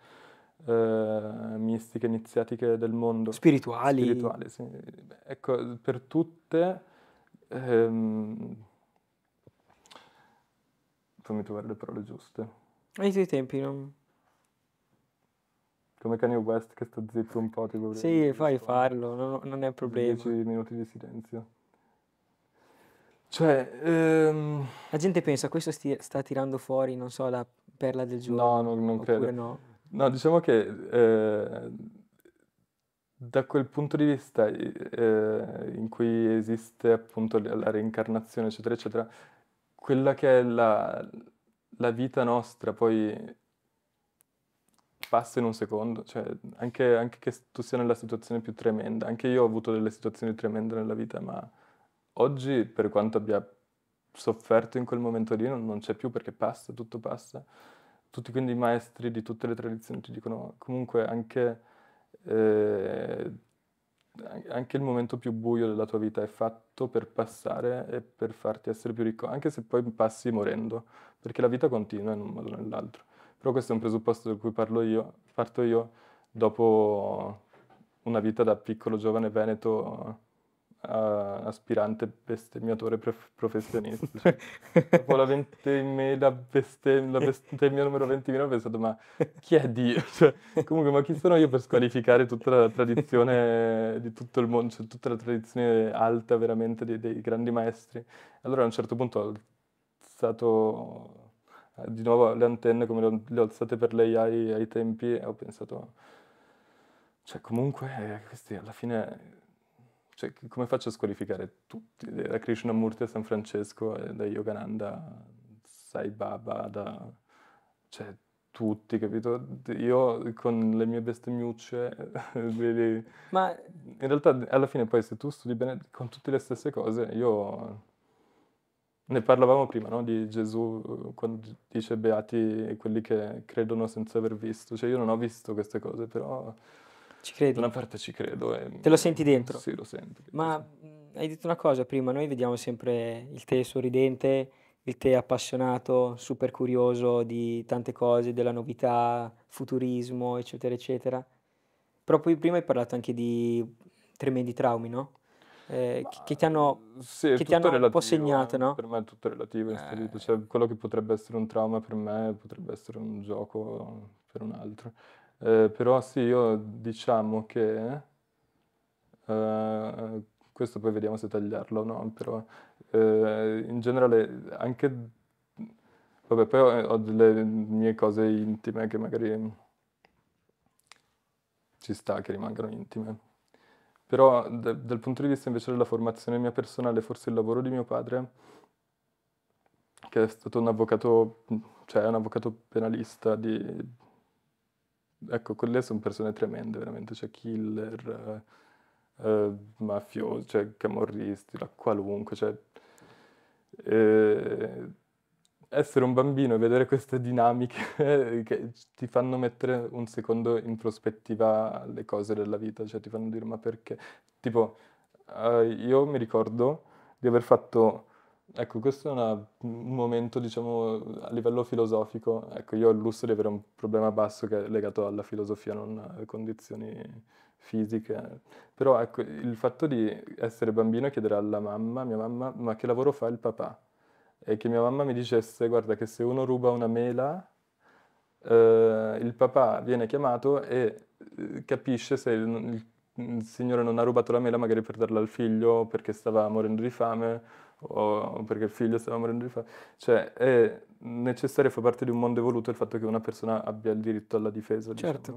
Speaker 2: eh, mistiche, iniziatiche del mondo. Spirituali. Spirituali, sì. Ecco, per tutte... Ehm... Fammi trovare le parole giuste.
Speaker 1: Ai tuoi tempi non
Speaker 2: come Kanye West che sta zitto un po'. Tipo, sì,
Speaker 1: fai farlo, no, non è problema. 10
Speaker 2: minuti di silenzio.
Speaker 1: Cioè, ehm... la gente pensa questo sti- sta tirando fuori, non so, la perla del giorno. No, no non credo. No?
Speaker 2: no? diciamo che eh, da quel punto di vista eh, in cui esiste appunto la reincarnazione, eccetera, eccetera, quella che è la, la vita nostra poi passa in un secondo, cioè, anche, anche, che tu sia nella situazione più tremenda, anche io ho avuto delle situazioni tremende nella vita, ma oggi per quanto abbia sofferto in quel momento lì non, non c'è più perché passa, tutto passa. Tutti quindi i maestri di tutte le tradizioni ti dicono comunque anche, eh, anche il momento più buio della tua vita è fatto per passare e per farti essere più ricco, anche se poi passi morendo, perché la vita continua in un modo o nell'altro però questo è un presupposto di cui parlo io, parto io dopo una vita da piccolo giovane veneto uh, aspirante bestemmiatore pref- professionista. Cioè, dopo la, 20.000, la, bestem- la bestemmia numero 20.000 ho pensato ma chi è Dio? Cioè, comunque ma chi sono io per squalificare tutta la tradizione di tutto il mondo, cioè, tutta la tradizione alta veramente dei, dei grandi maestri? Allora a un certo punto ho alzato eh, di nuovo le antenne come le ho alzate per lei ai, ai tempi e ho pensato, cioè comunque eh, questi alla fine, cioè, come faccio a squalificare tutti, da eh, Krishnamurti a San Francesco, da Yogananda, Sai Baba, da, cioè tutti, capito? Io con le mie bestemmiucce, li... ma in realtà alla fine poi se tu studi bene con tutte le stesse cose, io ne parlavamo prima, no? Di Gesù eh, quando dice beati quelli che credono senza aver visto. Cioè io non ho visto queste cose, però... Ci credi? Da una parte ci credo. E... Te lo senti dentro? Sì, lo sento.
Speaker 1: Ma mh, mm, hai detto una cosa prima, noi vediamo sempre il te sorridente, il te appassionato, super curioso di tante cose, della novità, futurismo, eccetera, eccetera. Però poi prima hai parlato anche di tremendi traumi, no? eh, che ti hanno, sì, che ti hanno relativo,
Speaker 2: un po' segnato, no? Per me è tutto relativo, eh. cioè, quello che potrebbe essere un trauma per me potrebbe essere un gioco per un altro. Eh, però sì, io diciamo che, eh, questo poi vediamo se tagliarlo o no, però eh, in generale anche, vabbè poi ho, ho delle mie cose intime che magari ci sta che rimangano intime però d- dal punto di vista invece della formazione mia personale, forse il lavoro di mio padre, che è stato un avvocato, cioè un avvocato penalista di... Ecco, quelle sono persone tremende, veramente, cioè killer, eh, eh, mafiosi, cioè camorristi, la qualunque, cioè... Eh, essere un bambino e vedere queste dinamiche che ti fanno mettere un secondo in prospettiva le cose della vita, cioè ti fanno dire ma perché? Tipo, eh, io mi ricordo di aver fatto, ecco questo è una, un momento diciamo a livello filosofico, ecco io ho il lusso di avere un problema basso che è legato alla filosofia, non a condizioni fisiche, però ecco il fatto di essere bambino e chiedere alla mamma, mia mamma, ma che lavoro fa il papà? e che mia mamma mi dicesse guarda che se uno ruba una mela eh, il papà viene chiamato e eh, capisce se il, il, signore non ha rubato la mela magari per darla al figlio perché stava morendo di fame o perché il figlio stava morendo di fame. Cioè è necessario, fa parte di un mondo evoluto il fatto che una persona abbia il diritto alla difesa. Diciamo. Certo.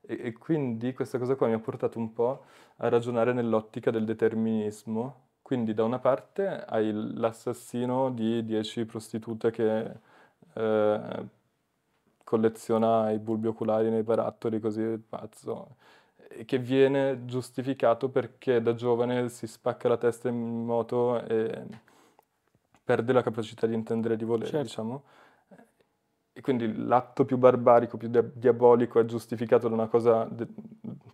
Speaker 2: Diciamo. E, e quindi questa cosa qua mi ha portato un po' a ragionare nell'ottica del determinismo quindi da una parte hai l'assassino di 10 prostitute che eh, colleziona i bulbi oculari nei barattoli così pazzo, che viene giustificato perché da giovane si spacca la testa in moto e perde la capacità di intendere e di volere, certo. diciamo. E quindi l'atto più barbarico, più diabolico è giustificato da una cosa de-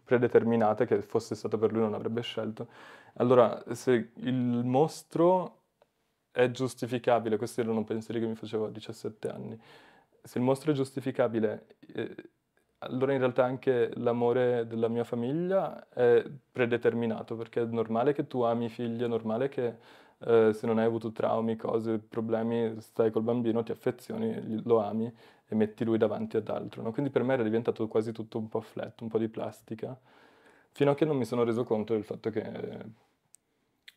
Speaker 2: predeterminata che fosse stato per lui non avrebbe scelto allora, se il mostro è giustificabile, questi erano pensieri che mi facevo a 17 anni, se il mostro è giustificabile, eh, allora in realtà anche l'amore della mia famiglia è predeterminato, perché è normale che tu ami i figli, è normale che eh, se non hai avuto traumi, cose, problemi, stai col bambino, ti affezioni, lo ami e metti lui davanti ad altro. No? Quindi per me era diventato quasi tutto un po' flat, un po' di plastica, fino a che non mi sono reso conto del fatto che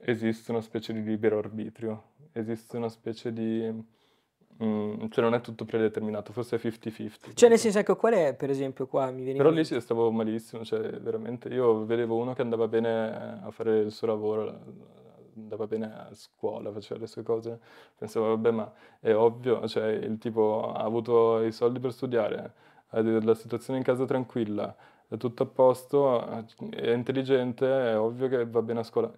Speaker 2: esiste una specie di libero arbitrio, esiste una specie di... Mm, cioè non è tutto predeterminato, forse è 50-50.
Speaker 1: Cioè nel senso ecco qual è per esempio qua mi viene Però lì
Speaker 2: ci stavo malissimo, cioè veramente io vedevo uno che andava bene a fare il suo lavoro, andava bene a scuola, faceva le sue cose, pensavo vabbè ma è ovvio, cioè il tipo ha avuto i soldi per studiare, ha la situazione in casa tranquilla, è tutto a posto, è intelligente, è ovvio che va bene a scuola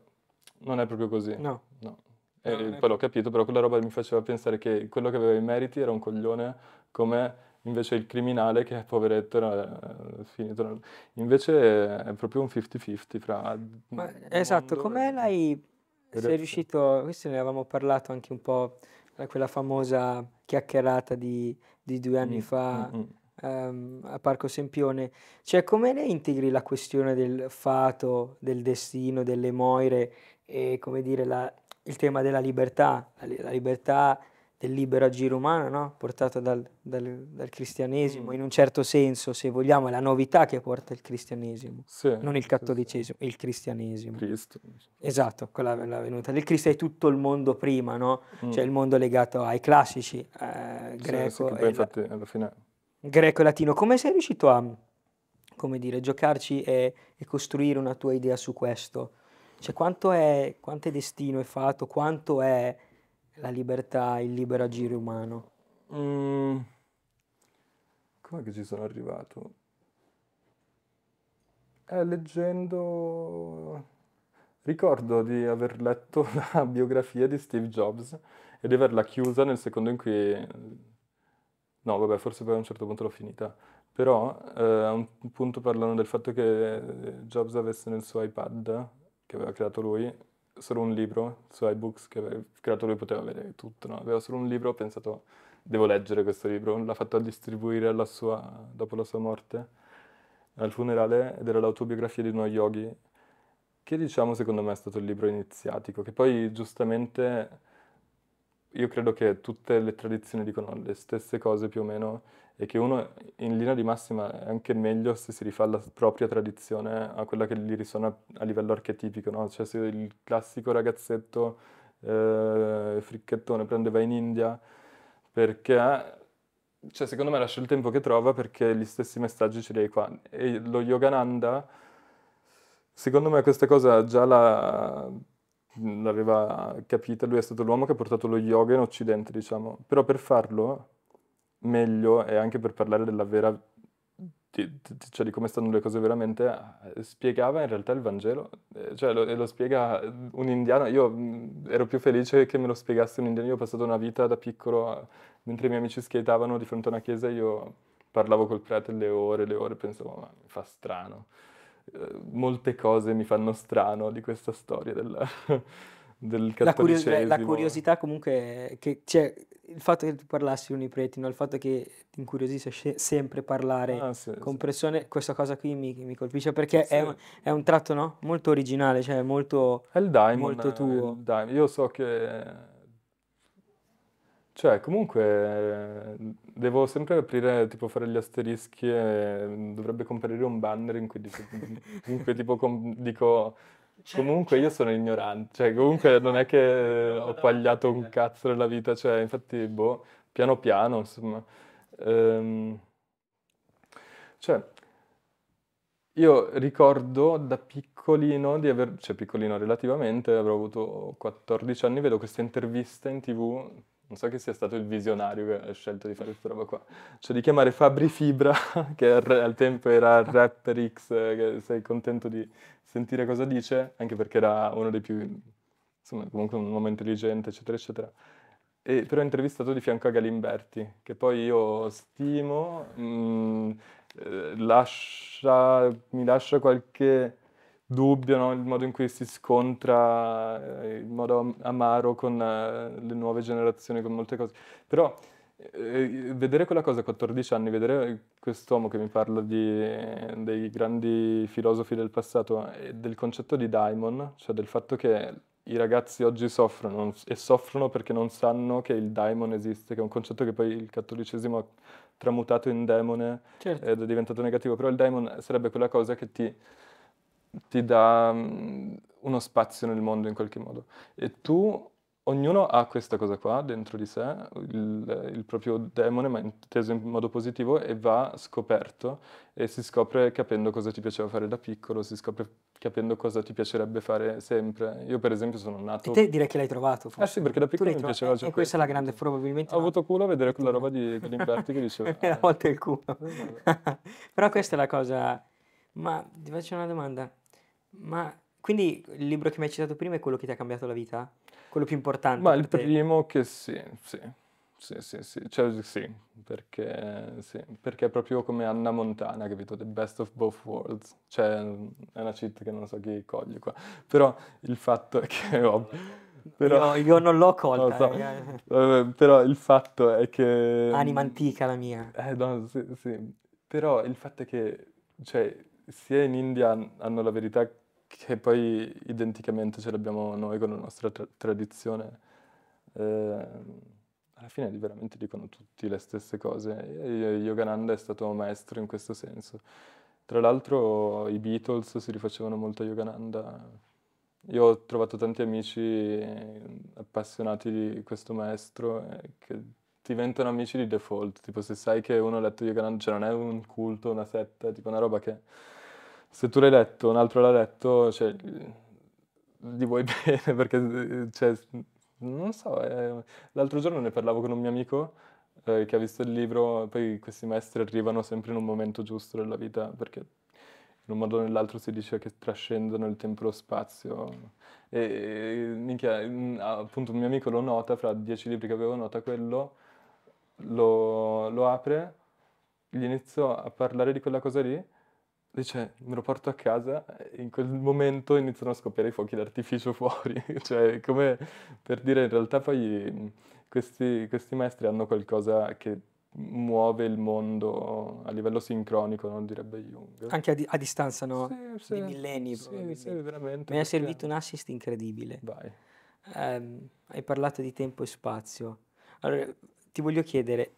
Speaker 2: non è proprio così. No. no. E no, poi l'ho capito, però quella roba mi faceva pensare che quello che aveva i meriti era un coglione come invece il criminale che è poveretto era eh, finito. Invece è proprio un 50-50 fra... Ma,
Speaker 1: esatto, come l'hai... Sei riuscito, questo ne avevamo parlato anche un po', eh, quella famosa chiacchierata di, di due anni mm, fa mm, um, a Parco Sempione, cioè come ne integri la questione del fato, del destino, delle moire e come dire la, il tema della libertà, la libertà del libero agire umano, no? portata dal, dal, dal, cristianesimo, mm. in un certo senso, se vogliamo, è la novità che porta il cristianesimo, sì, non il cattolicesimo, sì, sì. il cristianesimo. Cristo. Esatto, con la, la, venuta del Cristo è tutto il mondo prima, no? mm. cioè il mondo legato ai classici, eh, greco, e
Speaker 2: infatti, la...
Speaker 1: greco e latino. Come sei riuscito a, come dire, giocarci e, e costruire una tua idea su questo? Cioè quanto è, quanto è destino e fatto, quanto è la libertà, il libero agire umano? Mm.
Speaker 2: Com'è che ci sono arrivato? Eh, leggendo... Ricordo di aver letto la biografia di Steve Jobs e di averla chiusa nel secondo in cui... No, vabbè, forse poi a un certo punto l'ho finita. Però eh, a un punto parlano del fatto che Jobs avesse nel suo iPad che aveva creato lui, solo un libro su iBooks che aveva creato lui poteva avere tutto, no? aveva solo un libro, ho pensato devo leggere questo libro, l'ha fatto distribuire alla sua, dopo la sua morte al funerale ed era l'autobiografia di uno yogi che diciamo secondo me è stato il libro iniziatico, che poi giustamente io credo che tutte le tradizioni dicono le stesse cose più o meno e che uno in linea di massima è anche meglio se si rifà la propria tradizione a quella che gli risuona a livello archetipico, no? cioè se il classico ragazzetto eh, fricchettone prendeva in India perché cioè, secondo me lascia il tempo che trova perché gli stessi messaggi ce li hai qua. E lo Yogananda, secondo me questa cosa già la, l'aveva capita, lui è stato l'uomo che ha portato lo yoga in Occidente, diciamo, però per farlo meglio e anche per parlare della vera di, cioè di come stanno le cose veramente, eh, spiegava in realtà il Vangelo, eh, cioè lo, lo, spiega un indiano, io mm, ero più felice che me lo spiegasse un indiano, io ho passato una vita da piccolo, mentre i miei amici schietavano di fronte a una chiesa, io parlavo col prete le ore e le ore, pensavo ma mi fa strano, eh, molte cose mi fanno strano di questa storia del, del cattolicesimo. La, curios- la curiosità
Speaker 1: comunque che c'è cioè, il fatto che tu parlassi con i preti, il fatto che ti incuriosisce sempre parlare ah, sì, con persone, questa cosa qui mi, mi colpisce perché sì. è, un,
Speaker 2: è, un tratto no? molto originale, cioè molto, è il diamond, molto tuo. È Io so che... Cioè, comunque, devo sempre aprire, tipo, fare gli asterischi e dovrebbe comparire un banner in cui, dico, comunque, tipo, com- dico cioè, comunque io sono ignorante, cioè comunque non è che ho quagliato un cioè. cazzo nella vita, cioè infatti boh, piano piano insomma. Ehm, cioè, io ricordo da piccolino di aver, cioè piccolino relativamente, avrò avuto 14 anni, vedo queste interviste in tv non so che sia stato il visionario che ha scelto di fare questa roba qua, cioè di chiamare Fabri Fibra, che al tempo era Rapper X, eh, che sei contento di sentire cosa dice, anche perché era uno dei più, insomma, comunque un uomo intelligente, eccetera, eccetera. E però ho intervistato di fianco a Galimberti, che poi io stimo, mh, mm, eh, lascia, mi lascia qualche dubbio, no? il modo in cui si scontra eh, in modo amaro con eh, le nuove generazioni, con molte cose. Però eh, vedere quella cosa a 14 anni, vedere quest'uomo che mi parla di, dei grandi filosofi del passato e del concetto di daimon, cioè del fatto che i ragazzi oggi soffrono e soffrono perché non sanno che il daimon esiste, che è un concetto che poi il cattolicesimo ha tramutato in demone certo. ed è diventato negativo, però il daimon sarebbe quella cosa che ti ti dà mm, uno spazio nel mondo in qualche modo. E tu, ognuno ha questa cosa qua dentro di sé, il, il proprio demone, ma inteso in modo positivo, e va scoperto e si scopre capendo cosa ti piaceva fare da piccolo, si scopre capendo cosa ti piacerebbe fare sempre. Io per esempio sono nato... E te direi
Speaker 1: che l'hai trovato forse. Eh sì, perché da piccolo mi trovato.
Speaker 2: piaceva giocare. E cioè, questa è la grande probabilmente... Ho no. avuto culo a vedere quella roba di Glimberti che diceva...
Speaker 1: a volte il culo. Però questa è la cosa... Ma ti faccio una domanda. Ma quindi il libro che mi hai citato prima è quello che ti ha cambiato la vita? Quello più
Speaker 2: importante? Ma il te? primo che sì, sì, sì, sì, sì, cioè, sì, perché, sì, perché è proprio come Anna Montana, capito? The best of both worlds, cioè è una cheat che non so chi coglie qua, però il fatto è che... Oh, però, io, io, non l'ho colta, non so, eh. però il fatto è che... Anima antica la mia. Eh, no, sì, sì, però il fatto è che, cioè, sia in India hanno la verità che poi identicamente ce l'abbiamo noi con la nostra tra tradizione. Eh, alla fine veramente dicono tutti le stesse cose. Yogananda è stato maestro in questo senso. Tra l'altro i Beatles si rifacevano molto a Yogananda. Io ho trovato tanti amici eh, appassionati di questo maestro eh, che diventano amici di default, tipo se sai che uno ha letto Yogananda, cioè non è un culto, una setta, tipo una roba che se tu l'hai letto, un altro l'ha letto, cioè, gli vuoi bene perché, cioè, non so, eh, l'altro giorno ne parlavo con un mio amico eh, che ha visto il libro, poi questi maestri arrivano sempre in un momento giusto della vita perché in un modo o nell'altro si dice che trascendono il tempo e lo spazio. E, minchia, appunto un mio amico lo nota, fra dieci libri che avevo nota quello, lo, lo apre, gli inizio a parlare di quella cosa lì Dice, me lo porto a casa e in quel momento iniziano a scoppiare i fuochi d'artificio fuori. cioè, come per dire, in realtà poi questi, questi, maestri hanno qualcosa che muove il mondo a livello sincronico, non direbbe Jung.
Speaker 1: Anche a, di, a distanza, no? Sì, sì. Di millenni. Sì, sì, veramente. Mi ha servito un assist incredibile. Vai. Um, hai parlato di tempo e spazio. Allora, ti voglio chiedere,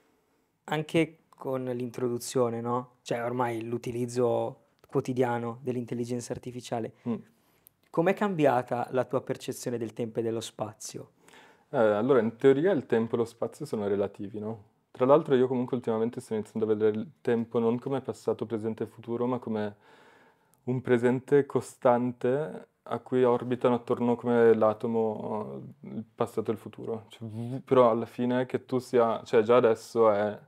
Speaker 1: anche con l'introduzione, no? Cioè, ormai l'utilizzo quotidiano dell'intelligenza
Speaker 2: artificiale. Mm. Com'è cambiata la tua percezione del
Speaker 1: tempo e dello spazio?
Speaker 2: Eh, allora, in teoria il tempo e lo spazio sono relativi, no? Tra l'altro io comunque ultimamente sto iniziando a vedere il tempo non come passato, presente e futuro, ma come un presente costante a cui orbitano attorno come l'atomo eh, il passato e il futuro. Cioè, però alla fine che tu sia, cioè già adesso è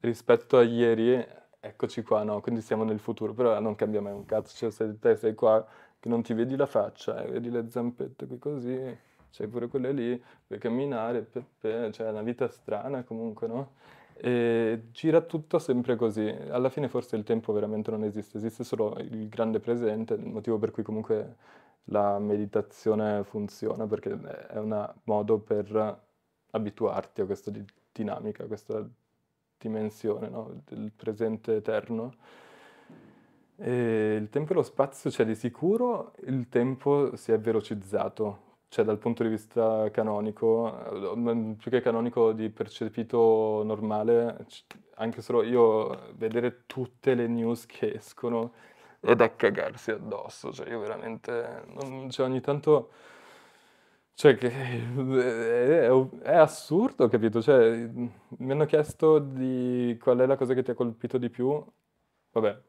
Speaker 2: rispetto a ieri eccoci qua, no? Quindi siamo nel futuro, però non cambia mai un cazzo, cioè se te sei qua che non ti vedi la faccia, eh, vedi le zampette qui così, c'hai pure quelle lì, puoi camminare, pe, pe, cioè è una vita strana comunque, no? E gira tutto sempre così. Alla fine forse il tempo veramente non esiste, esiste solo il grande presente, il motivo per cui comunque la meditazione funziona, perché è un modo per abituarti a questa dinamica, a questa dimensione, no? del presente eterno. E il tempo e lo spazio c'è cioè di sicuro, il tempo si è velocizzato, cioè dal punto di vista canonico, eh, più che canonico di percepito normale, anche solo io vedere tutte le news che escono è da cagarsi addosso, cioè io veramente, non, cioè ogni tanto cioè, che eh, è, è assurdo, capito? Cioè, mi hanno chiesto di qual è la cosa che ti ha colpito di più. Vabbè,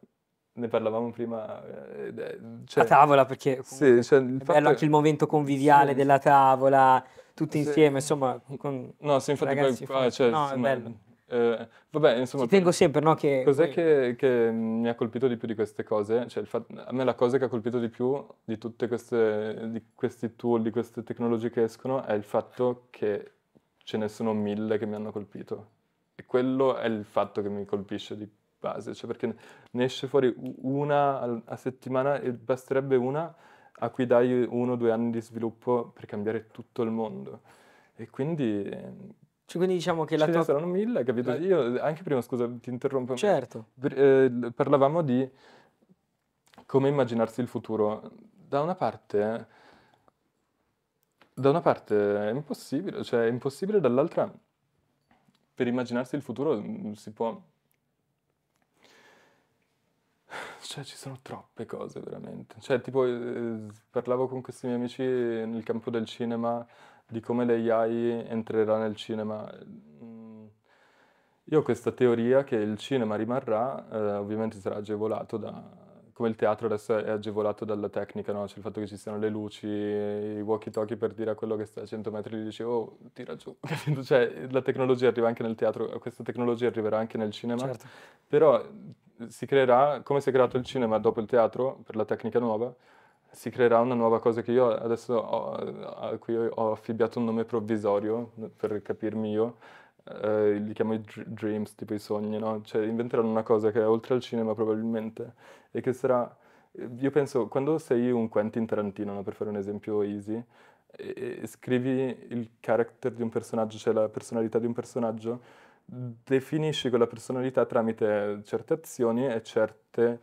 Speaker 2: ne parlavamo prima. Cioè, a
Speaker 1: tavola, perché
Speaker 2: sì, cioè, il è bello anche il momento
Speaker 1: conviviale sì, della tavola, tutti sì. insieme, insomma. Con no, sì, infatti, poi, ah, cioè, no, insomma, è bello
Speaker 2: eh, vabbè, insomma... Ci tengo
Speaker 1: sempre, no? Che... Cos'è
Speaker 2: che, che, mi ha colpito di più di queste cose? Cioè, fatto, a me la cosa che ha colpito di più di tutti questi tool, di queste tecnologie che escono, è il fatto che ce ne sono mille che mi hanno colpito. E quello è il fatto che mi colpisce di base, cioè perché ne esce fuori una a settimana e basterebbe una a cui dai uno o due anni di sviluppo per cambiare tutto il mondo. E quindi
Speaker 1: cioè, quindi diciamo che la Ce tua... ne saranno
Speaker 2: mille, capito? La... Io anche prima, scusa, ti interrompo. Certo. Per, eh, parlavamo di come immaginarsi il futuro. Da una parte... Da una parte è impossibile, cioè è impossibile, dall'altra per immaginarsi il futuro mm, si può... Cioè ci sono troppe cose veramente. Cioè tipo eh, parlavo con questi miei amici nel campo del cinema di come l'AI entrerà nel cinema. Io ho questa teoria che il cinema rimarrà, eh, ovviamente sarà agevolato da, come il teatro adesso è agevolato dalla tecnica, no? cioè il fatto che ci siano le luci, i walkie-talkie per dire a quello che sta a 100 metri gli dice oh tira giù, cioè, la tecnologia arriva anche nel teatro, questa tecnologia arriverà anche nel cinema, certo. però si creerà, come si è creato il cinema dopo il teatro per la tecnica nuova, si creerà una nuova cosa che io adesso ho, a cui ho affibbiato un nome provvisorio, per capirmi io, eh, li chiamo i dr- dreams, tipo i sogni, no? Cioè inventeranno una cosa che è oltre al cinema probabilmente e che sarà... Io penso, quando sei un Quentin Tarantino, no? per fare un esempio easy, e, e scrivi il character di un personaggio, cioè la personalità di un personaggio, definisci quella personalità tramite certe azioni e certe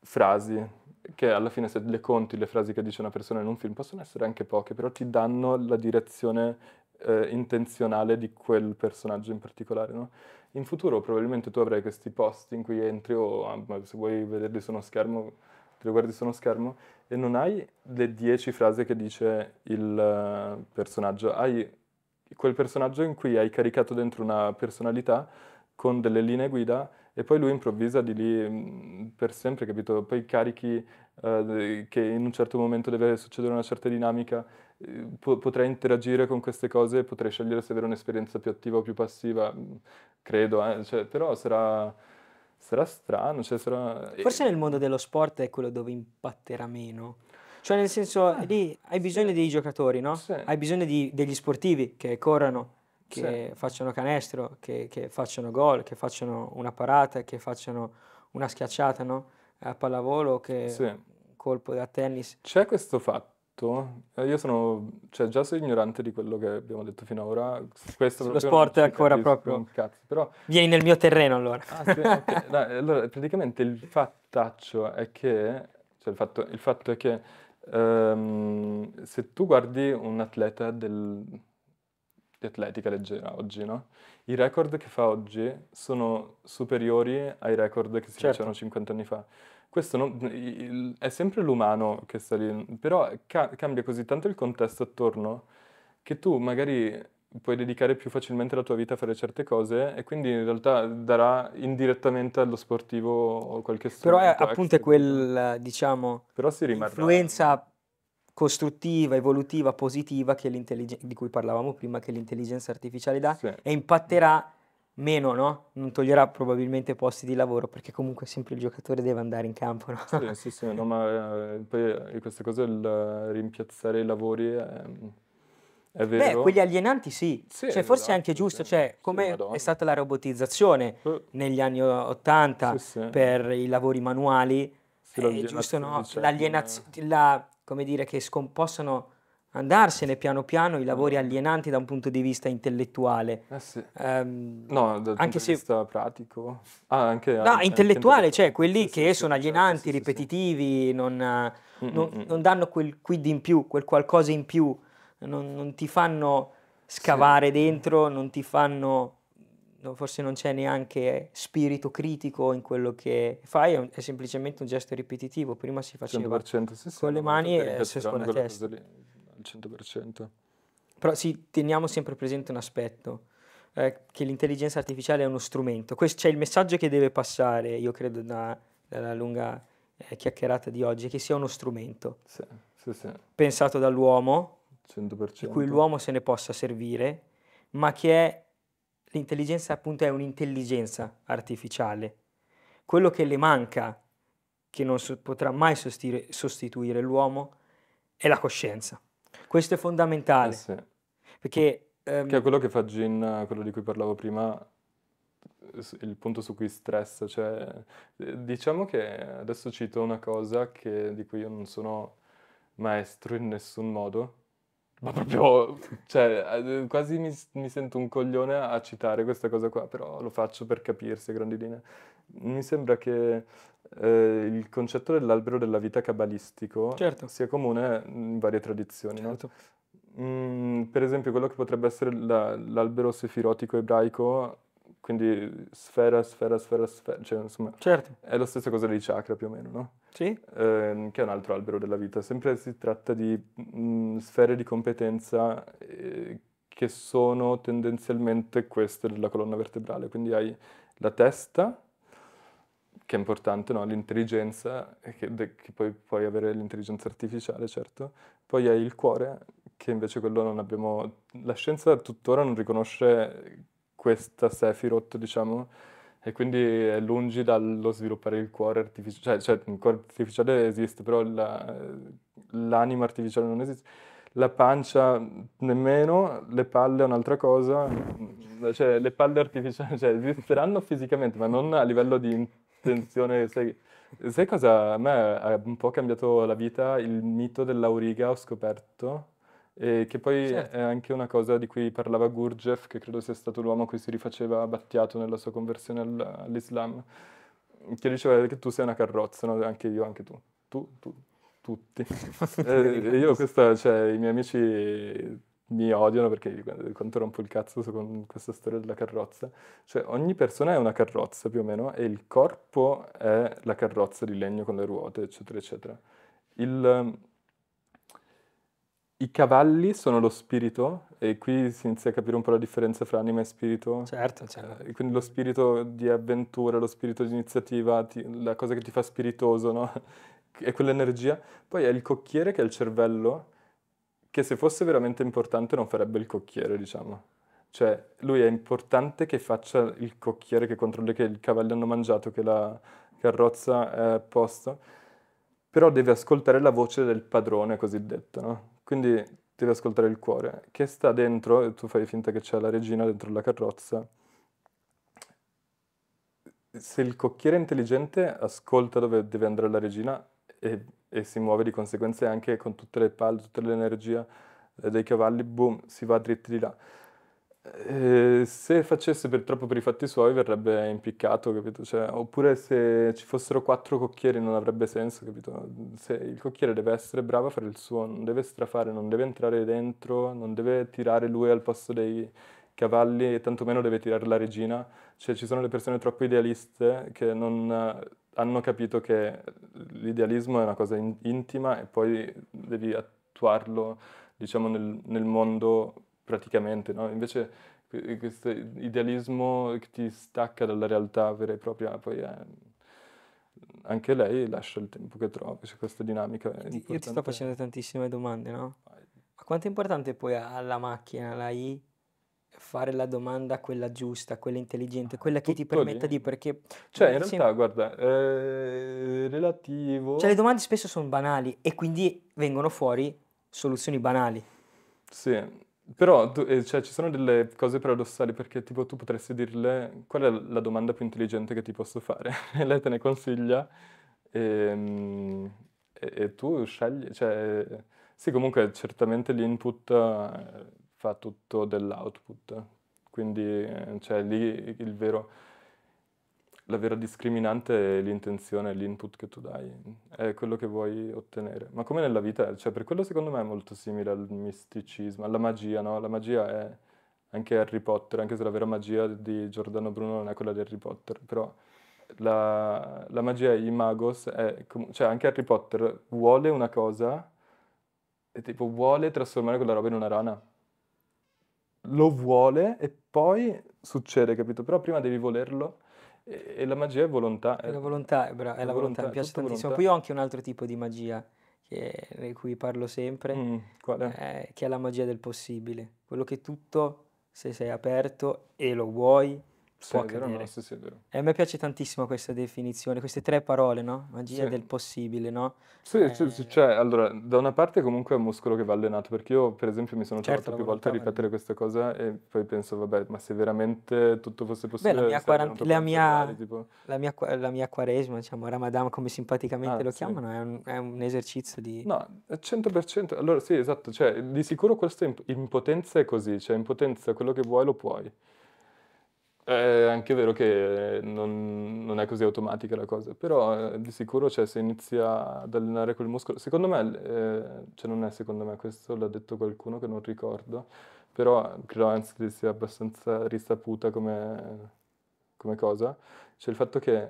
Speaker 2: frasi che alla fine se le conti le frasi che dice una persona in un film possono essere anche poche, però ti danno la direzione eh, intenzionale di quel personaggio in particolare. No? In futuro probabilmente tu avrai questi post in cui entri o oh, ah, se vuoi vederli su uno schermo, te li guardi su uno schermo e non hai le 10 frasi che dice il uh, personaggio, hai quel personaggio in cui hai caricato dentro una personalità con delle linee guida e poi lui improvvisa di lì mm, per sempre, capito? Poi carichi eh, che in un certo momento deve succedere una certa dinamica, eh, potrei interagire con queste cose, potrei scegliere se avere un'esperienza più attiva o più passiva, mm, credo, eh, cioè, però sarà, sarà strano. Cioè sarà... Eh, Forse nel
Speaker 1: mondo dello sport è quello dove impatterà meno. Cioè nel senso, eh, lì hai bisogno dei giocatori, no? Sì. Hai bisogno di, degli sportivi che corrano, che sì. facciano canestro, che, che facciano gol, che facciano una parata, che facciano una schiacciata no? a pallavolo, che sì. colpo
Speaker 2: da tennis. C'è questo fatto eh, io sono cioè, già sono ignorante di quello che abbiamo detto finora. Questo Lo sport è ancora proprio. Cazzo, però...
Speaker 1: Vieni nel mio terreno allora.
Speaker 2: Ah, sì, okay. no, allora. Praticamente il fattaccio è che, cioè il, fatto, il fatto, è che um, se tu guardi un atleta del, di atletica leggera oggi, no? I record che fa oggi sono superiori ai record che si certo. facevano 50 anni fa. Questo non, è sempre l'umano che sta lì, però ca- cambia così tanto il contesto attorno che tu magari puoi dedicare più facilmente la tua vita a fare certe cose e quindi in realtà darà indirettamente allo sportivo qualche strumento. Però è appunto extra.
Speaker 1: quel, diciamo, Però si influenza costruttiva, evolutiva, positiva di cui parlavamo prima che l'intelligenza artificiale dà sì. e impatterà meno, no? Non toglierà probabilmente posti di lavoro perché comunque sempre il giocatore deve andare in campo, no? Sì,
Speaker 2: sì, sì no, ma eh, poi eh, queste cose, il rimpiazzare i lavori eh, è, è vero. Beh, quelli
Speaker 1: alienanti sì, sì cioè, esatto, forse è anche esatto, giusto, sì. cioè come è stata la robotizzazione negli anni 80 per i lavori manuali, è giusto, no? L'alienazione, cioè. la come dire, che possono andarsene piano piano i mm. lavori alienanti da un punto di vista intellettuale. Eh sì. Um, no, dal anche punto se... di
Speaker 2: vista pratico. Ah, anche, no, anche, intellettuale,
Speaker 1: anche... cioè quelli sì, che sì, sono certo, alienanti, ripetitivi, non, mm, non, mm, mm. non, danno quel quid in più, quel qualcosa in più, non, non ti fanno scavare dentro, non ti fanno forse non c'è neanche spirito critico in quello che fai, è, un, è semplicemente un gesto ripetitivo, prima si faceva sì, sì, con le mani e adesso con la testa.
Speaker 2: Lì, al 100%.
Speaker 1: Però sì, teniamo sempre presente un aspetto, eh, che l'intelligenza artificiale è uno strumento. Questo, cioè il messaggio che deve passare, io credo, da, dalla lunga eh, chiacchierata di oggi, che sia uno strumento. Sì, pensato dall'uomo, 100%. di cui l'uomo se ne possa servire, ma che è l'intelligenza appunto è un'intelligenza artificiale. Quello che le manca, che non so, potrà mai sostituire, sostituire l'uomo, è la coscienza. Questo è fondamentale. Eh sì. Perché...
Speaker 2: Um, che è quello che fa Gin, quello di cui parlavo prima, il punto su cui stressa, cioè eh, diciamo che adesso cito una cosa che, di cui io non sono maestro in nessun modo, ma proprio, cioè, quasi mi, mi, sento un coglione a citare questa cosa qua, però lo faccio per capirsi grandi linee. Mi sembra che eh, il concetto dell'albero della vita cabalistico certo. sia comune in varie tradizioni, certo. no? mm, per esempio quello che potrebbe essere la, l'albero sefirotico ebraico quindi sfera, sfera, sfera, sfera, cioè insomma... Certo. È la stessa cosa dei chakra più o meno, no? Sì. Eh, che è un altro albero della vita. Sempre si tratta di mh, mm, sfere di competenza eh, che sono tendenzialmente queste della colonna vertebrale. Quindi hai la testa, che è importante, no? l'intelligenza, eh, che, de, che poi puoi avere l'intelligenza artificiale, certo. Poi hai il cuore, che invece quello non abbiamo... La scienza tuttora non riconosce questa Sephiroth, diciamo, e quindi è lungi dallo sviluppare il cuore artificiale, cioè, cioè il cuore artificiale esiste, però la, l'anima artificiale non esiste, la pancia nemmeno, le palle è un'altra cosa, cioè le palle artificiali cioè, esisteranno fisicamente, ma non a livello di intenzione, sai, sai cosa a me ha un po' cambiato la vita? Il mito dell'auriga ho scoperto, e che poi certo. è anche una cosa di cui parlava Gurdjieff, che credo sia stato l'uomo a cui si rifaceva Battiato nella sua conversione all'Islam, che diceva che tu sei una carrozza, no? anche io, anche tu, tu, tu, tutti. eh, io questa, cioè, i miei amici mi odiano perché quanto rompo il cazzo con questa storia della carrozza. Cioè, ogni persona è una carrozza più o meno e il corpo è la carrozza di legno con le ruote, eccetera, eccetera. Il i cavalli sono lo spirito e qui si inizia a capire un po' la differenza fra anima e spirito. Certo, certo. Eh, quindi lo spirito di avventura, lo spirito di iniziativa, ti, la cosa che ti fa spiritoso, no? è quell'energia. Poi è il cocchiere che è il cervello, che se fosse veramente importante non farebbe il cocchiere, diciamo. Cioè, lui è importante che faccia il cocchiere, che controlli che i cavalli hanno mangiato, che la carrozza è a posto, però deve ascoltare la voce del padrone cosiddetto, no? Quindi devi ascoltare il cuore, che sta dentro, e tu fai finta che c'è la regina dentro la carrozza. Se il cocchiere intelligente ascolta dove deve andare la regina e, e si muove di conseguenza anche con tutte le palle, tutta l'energia eh, dei cavalli, boom, si va dritti di là. Eh, se facesse per troppo per i fatti suoi verrebbe impiccato, capito? Cioè, oppure se ci fossero quattro cocchieri non avrebbe senso, capito? Se il cocchiere deve essere bravo a fare il suo, non deve strafare, non deve entrare dentro, non deve tirare lui al posto dei cavalli e tantomeno deve tirare la regina. Cioè, ci sono le persone troppo idealiste che non eh, hanno capito che l'idealismo è una cosa in- intima e poi devi attuarlo, diciamo, nel, nel mondo praticamente, no? invece eh, questo idealismo che ti stacca dalla realtà vera e propria, poi è, eh, anche lei lascia il tempo che trova, cioè questa dinamica è Io ti sto facendo
Speaker 1: tantissime domande, no? Ma quanto è importante poi alla macchina, alla I, fare la domanda quella giusta, quella intelligente, quella Tutto che ti permetta lì. di perché...
Speaker 2: Cioè, in eh, realtà, sem- guarda, eh, relativo... Cioè, le
Speaker 1: domande spesso sono banali e quindi vengono fuori soluzioni banali.
Speaker 2: Sì, però tu, eh, cioè, ci sono delle cose paradossali perché tipo tu potresti dirle qual è la domanda più intelligente che ti posso fare e lei te ne consiglia e, ehm, e, e tu scegli, cioè, sì comunque certamente l'input eh, fa tutto dell'output, quindi eh, cioè, lì il vero la vera discriminante è l'intenzione, l'input che tu dai, è quello che vuoi ottenere. Ma come nella vita, cioè per quello secondo me è molto simile al misticismo, alla magia, no? La magia è anche Harry Potter, anche se la vera magia di Giordano Bruno non è quella di Harry Potter, però la, la magia i magos è, cioè anche Harry Potter vuole una cosa e tipo vuole trasformare quella roba in una rana. Lo vuole e poi succede, capito? Però prima devi volerlo e, la magia è volontà. È la volontà, è, bra- è la volontà, volontà mi piace tantissimo. Volontà. Poi ho anche un altro tipo di magia
Speaker 1: che, di cui parlo sempre, mm, è? Eh, che è la magia del possibile. Quello che tutto, se sei aperto e lo vuoi, può sì, accadere. No? Sì, sì, e eh, a me piace tantissimo questa definizione, queste tre parole, no? Magia del possibile,
Speaker 2: no? Sì, eh, cioè, allora, da una parte comunque è un muscolo che va allenato, perché io per esempio mi sono certo, trovato più volte a ripetere questa cosa e poi penso, vabbè, ma se veramente tutto fosse possibile... Beh, la mia, quarant- la, mia, tipo...
Speaker 1: la, mia, la mia quaresima, diciamo, Ramadan come simpaticamente ah, lo chiamano, è un, è un, esercizio
Speaker 2: di... No, 100%, allora sì, esatto, cioè di sicuro questa imp- impotenza è così, cioè impotenza quello che vuoi lo puoi. È anche vero che non, non è così automatica la cosa, però eh, di sicuro cioè, se inizia ad allenare quel muscolo, secondo me, eh, cioè non è secondo me, questo l'ha detto qualcuno che non ricordo, però credo anzi che sia abbastanza risaputa come, come cosa, cioè il fatto che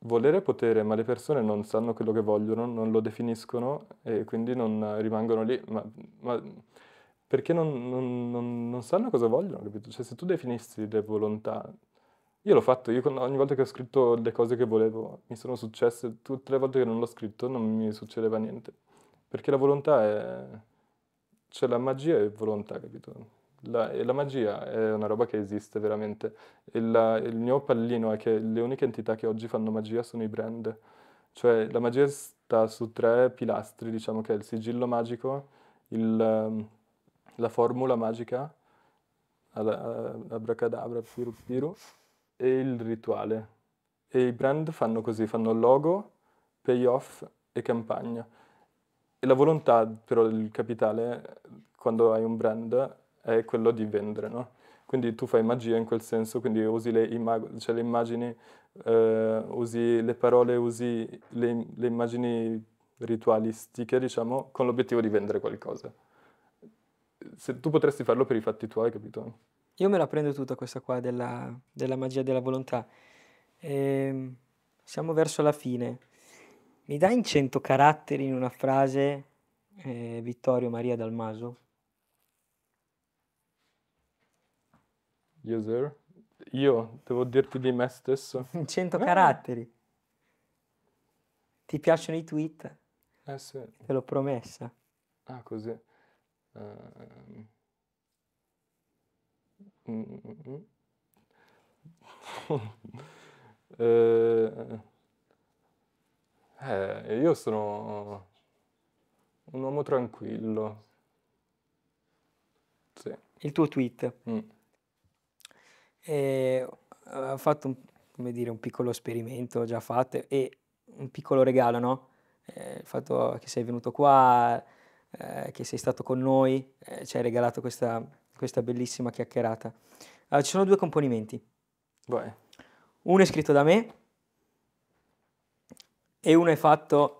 Speaker 2: volere è potere, ma le persone non sanno quello che vogliono, non lo definiscono e quindi non rimangono lì, ma, ma perché non, non, non, non, sanno cosa vogliono, capito? Cioè se tu definissi le volontà, io l'ho fatto, io ogni volta che ho scritto le cose che volevo mi sono successe, tutte le volte che non l'ho scritto non mi succedeva niente, perché la volontà è, cioè la magia è volontà, capito? La, la, magia è una roba che esiste veramente. La, il mio pallino è che le uniche entità che oggi fanno magia sono i brand. Cioè la magia sta su tre pilastri, diciamo che è il sigillo magico, il, ehm, la formula magica, eh, abracadabra, piru piru, e il rituale. E i brand fanno così, fanno logo, payoff e campagna. E la volontà, però, del capitale, quando hai un brand, è quello di vendere, no? Quindi tu fai magia in quel senso, quindi usi le, imag- cioè le immagini, eh, usi le parole, usi le, le immagini ritualistiche, diciamo, con l'obiettivo di vendere qualcosa se tu potresti farlo per i fatti tuoi, capito?
Speaker 1: Io me la prendo tutta questa qua della, della magia della volontà. E, ehm, siamo verso la fine. Mi dai in cento caratteri in una frase eh, Vittorio Maria Dalmaso?
Speaker 2: Yes, sir. Io devo dirti di me stesso. In cento eh. caratteri.
Speaker 1: Ti piacciono i tweet? Eh sì. Te l'ho promessa. Ah,
Speaker 2: così eh, eh, io sono un uomo tranquillo. Sì. Il tuo tweet. Mm.
Speaker 1: Eh, ho fatto un, come dire, un piccolo esperimento già fatto e un piccolo regalo, no? Eh, il fatto che sei venuto qua eh, che sei stato con noi, eh, ci hai regalato questa, questa bellissima chiacchierata. Allora, eh, ci sono due componimenti. Beh. Uno è scritto da me e uno è fatto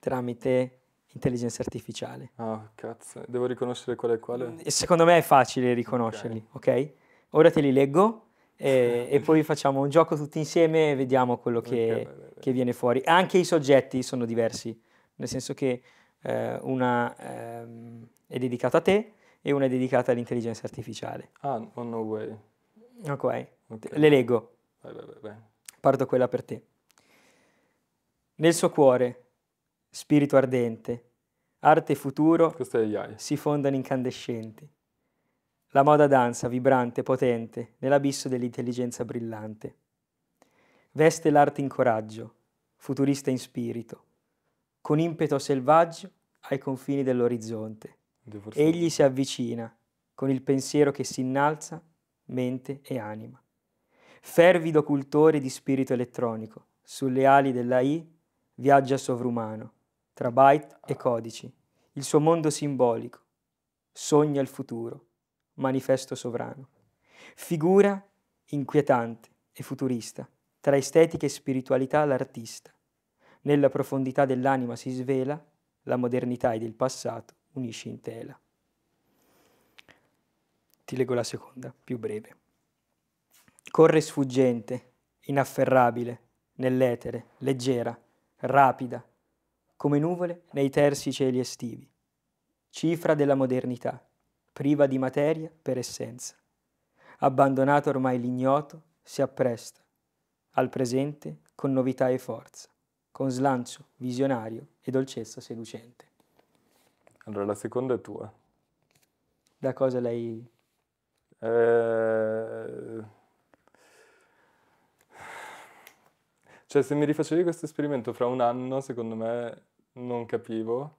Speaker 1: tramite intelligenza artificiale.
Speaker 2: Ah, oh, cazzo, devo riconoscere quale è quale? Eh,
Speaker 1: secondo me è facile riconoscerli, ok? okay? Ora te li leggo e, e, poi facciamo un gioco tutti insieme e vediamo quello che, okay, beh, beh. che viene fuori. Anche i soggetti sono diversi, nel senso che eh, una ehm, è dedicata a te e una è dedicata all'intelligenza artificiale.
Speaker 2: Ah, no, no way. Ok, okay. le leggo. Vai, vai, vai.
Speaker 1: Parto quella per te. Nel suo cuore, spirito ardente, arte e futuro si fondano incandescenti. La moda danza, vibrante, potente, nell'abisso dell'intelligenza brillante. Veste l'arte in coraggio, futurista in spirito, con impeto selvaggio ai confini dell'orizzonte. Egli si avvicina, con il pensiero che si innalza, mente e anima. Fervido cultore di spirito elettronico, sulle ali dell'AI viaggia sovrumano, tra byte e ah. codici, il suo mondo simbolico, sogna il futuro, manifesto sovrano. Figura inquietante e futurista, tra estetica e spiritualità l'artista, nella profondità dell'anima si svela, la modernità ed il passato unisce in tela. Ti leggo la seconda, più breve. Corre sfuggente, inafferrabile, nell'etere, leggera, rapida, come nuvole nei tersi cieli estivi. Cifra della modernità, priva di materia per essenza. Abbandonato ormai l'ignoto, si appresta al presente con novità e forza con slancio visionario e dolcezza seducente.
Speaker 2: Allora, la seconda è tua.
Speaker 1: Da cosa lei...
Speaker 2: Eh... Cioè, se mi rifacevi questo esperimento fra un anno, secondo me non capivo,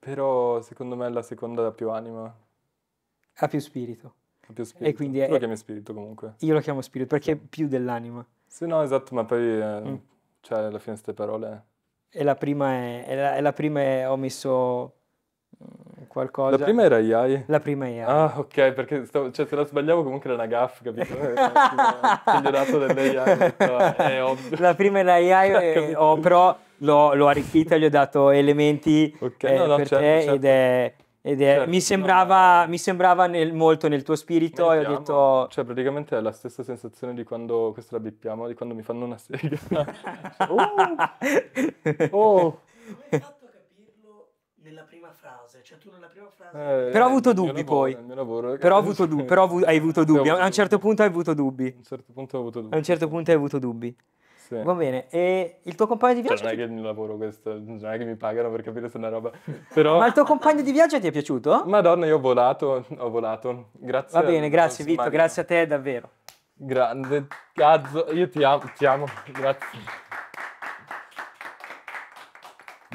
Speaker 2: però secondo me la seconda ha più anima. Ha più spirito. Ha più spirito. E quindi tu è... lo chiami spirito comunque.
Speaker 1: Io lo chiamo spirito perché sì. è più dell'anima.
Speaker 2: Sì, no, esatto, ma poi... Eh... Mm cioè, alla fine queste parole...
Speaker 1: E la prima è... è, la, è la prima è, ho messo mm, qualcosa. La prima era Iai? La prima Iai. Ah,
Speaker 2: ok, perché stavo, cioè, se la sbagliavo comunque era una gaff, capito? Migliorato eh, delle Iai,
Speaker 1: è ovvio. La prima era Iai, cioè, eh, oh, però l'ho, l'ho, arricchita, gli ho dato elementi okay, eh, no, no, per certo, te certo. ed è ed è, certo, mi,
Speaker 2: sembrava, no. mi sembrava nel, molto nel tuo spirito e ho detto... Cioè praticamente è la stessa sensazione di quando, questa la bippiamo, di quando mi fanno una sega. oh! oh. oh!
Speaker 1: nella prima frase, cioè tu nella prima frase... Eh, però ho avuto dubbi lavoro, poi. Lavoro, eh. però, ho avuto du- però hai avuto dubbi, a un certo punto hai avuto dubbi. A un certo punto ho avuto dubbi. A un certo punto hai avuto dubbi. Sì. Va
Speaker 2: bene, e il tuo compagno di viaggio? Cioè, non è che ti... lavoro questo, non è che mi pagano per capire se è una roba. Però... Ma il tuo compagno di viaggio ti è piaciuto? Madonna, io ho volato, ho volato. Grazie. Va bene, grazie Vitto, Mario. grazie a te davvero. Grande cazzo, io ti amo, ti amo, grazie.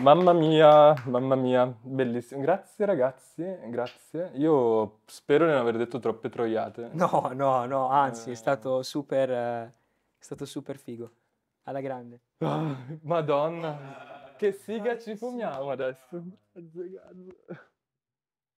Speaker 2: Mamma mia, mamma mia, bellissimo. Grazie ragazzi, grazie. Io spero di non aver detto troppe troiate. No,
Speaker 1: no, no, anzi, eh... è stato super... Eh... È stato super figo alla grande.
Speaker 2: Ah, Madonna, che siga ci fumiamo
Speaker 1: adesso. Azzegazzo.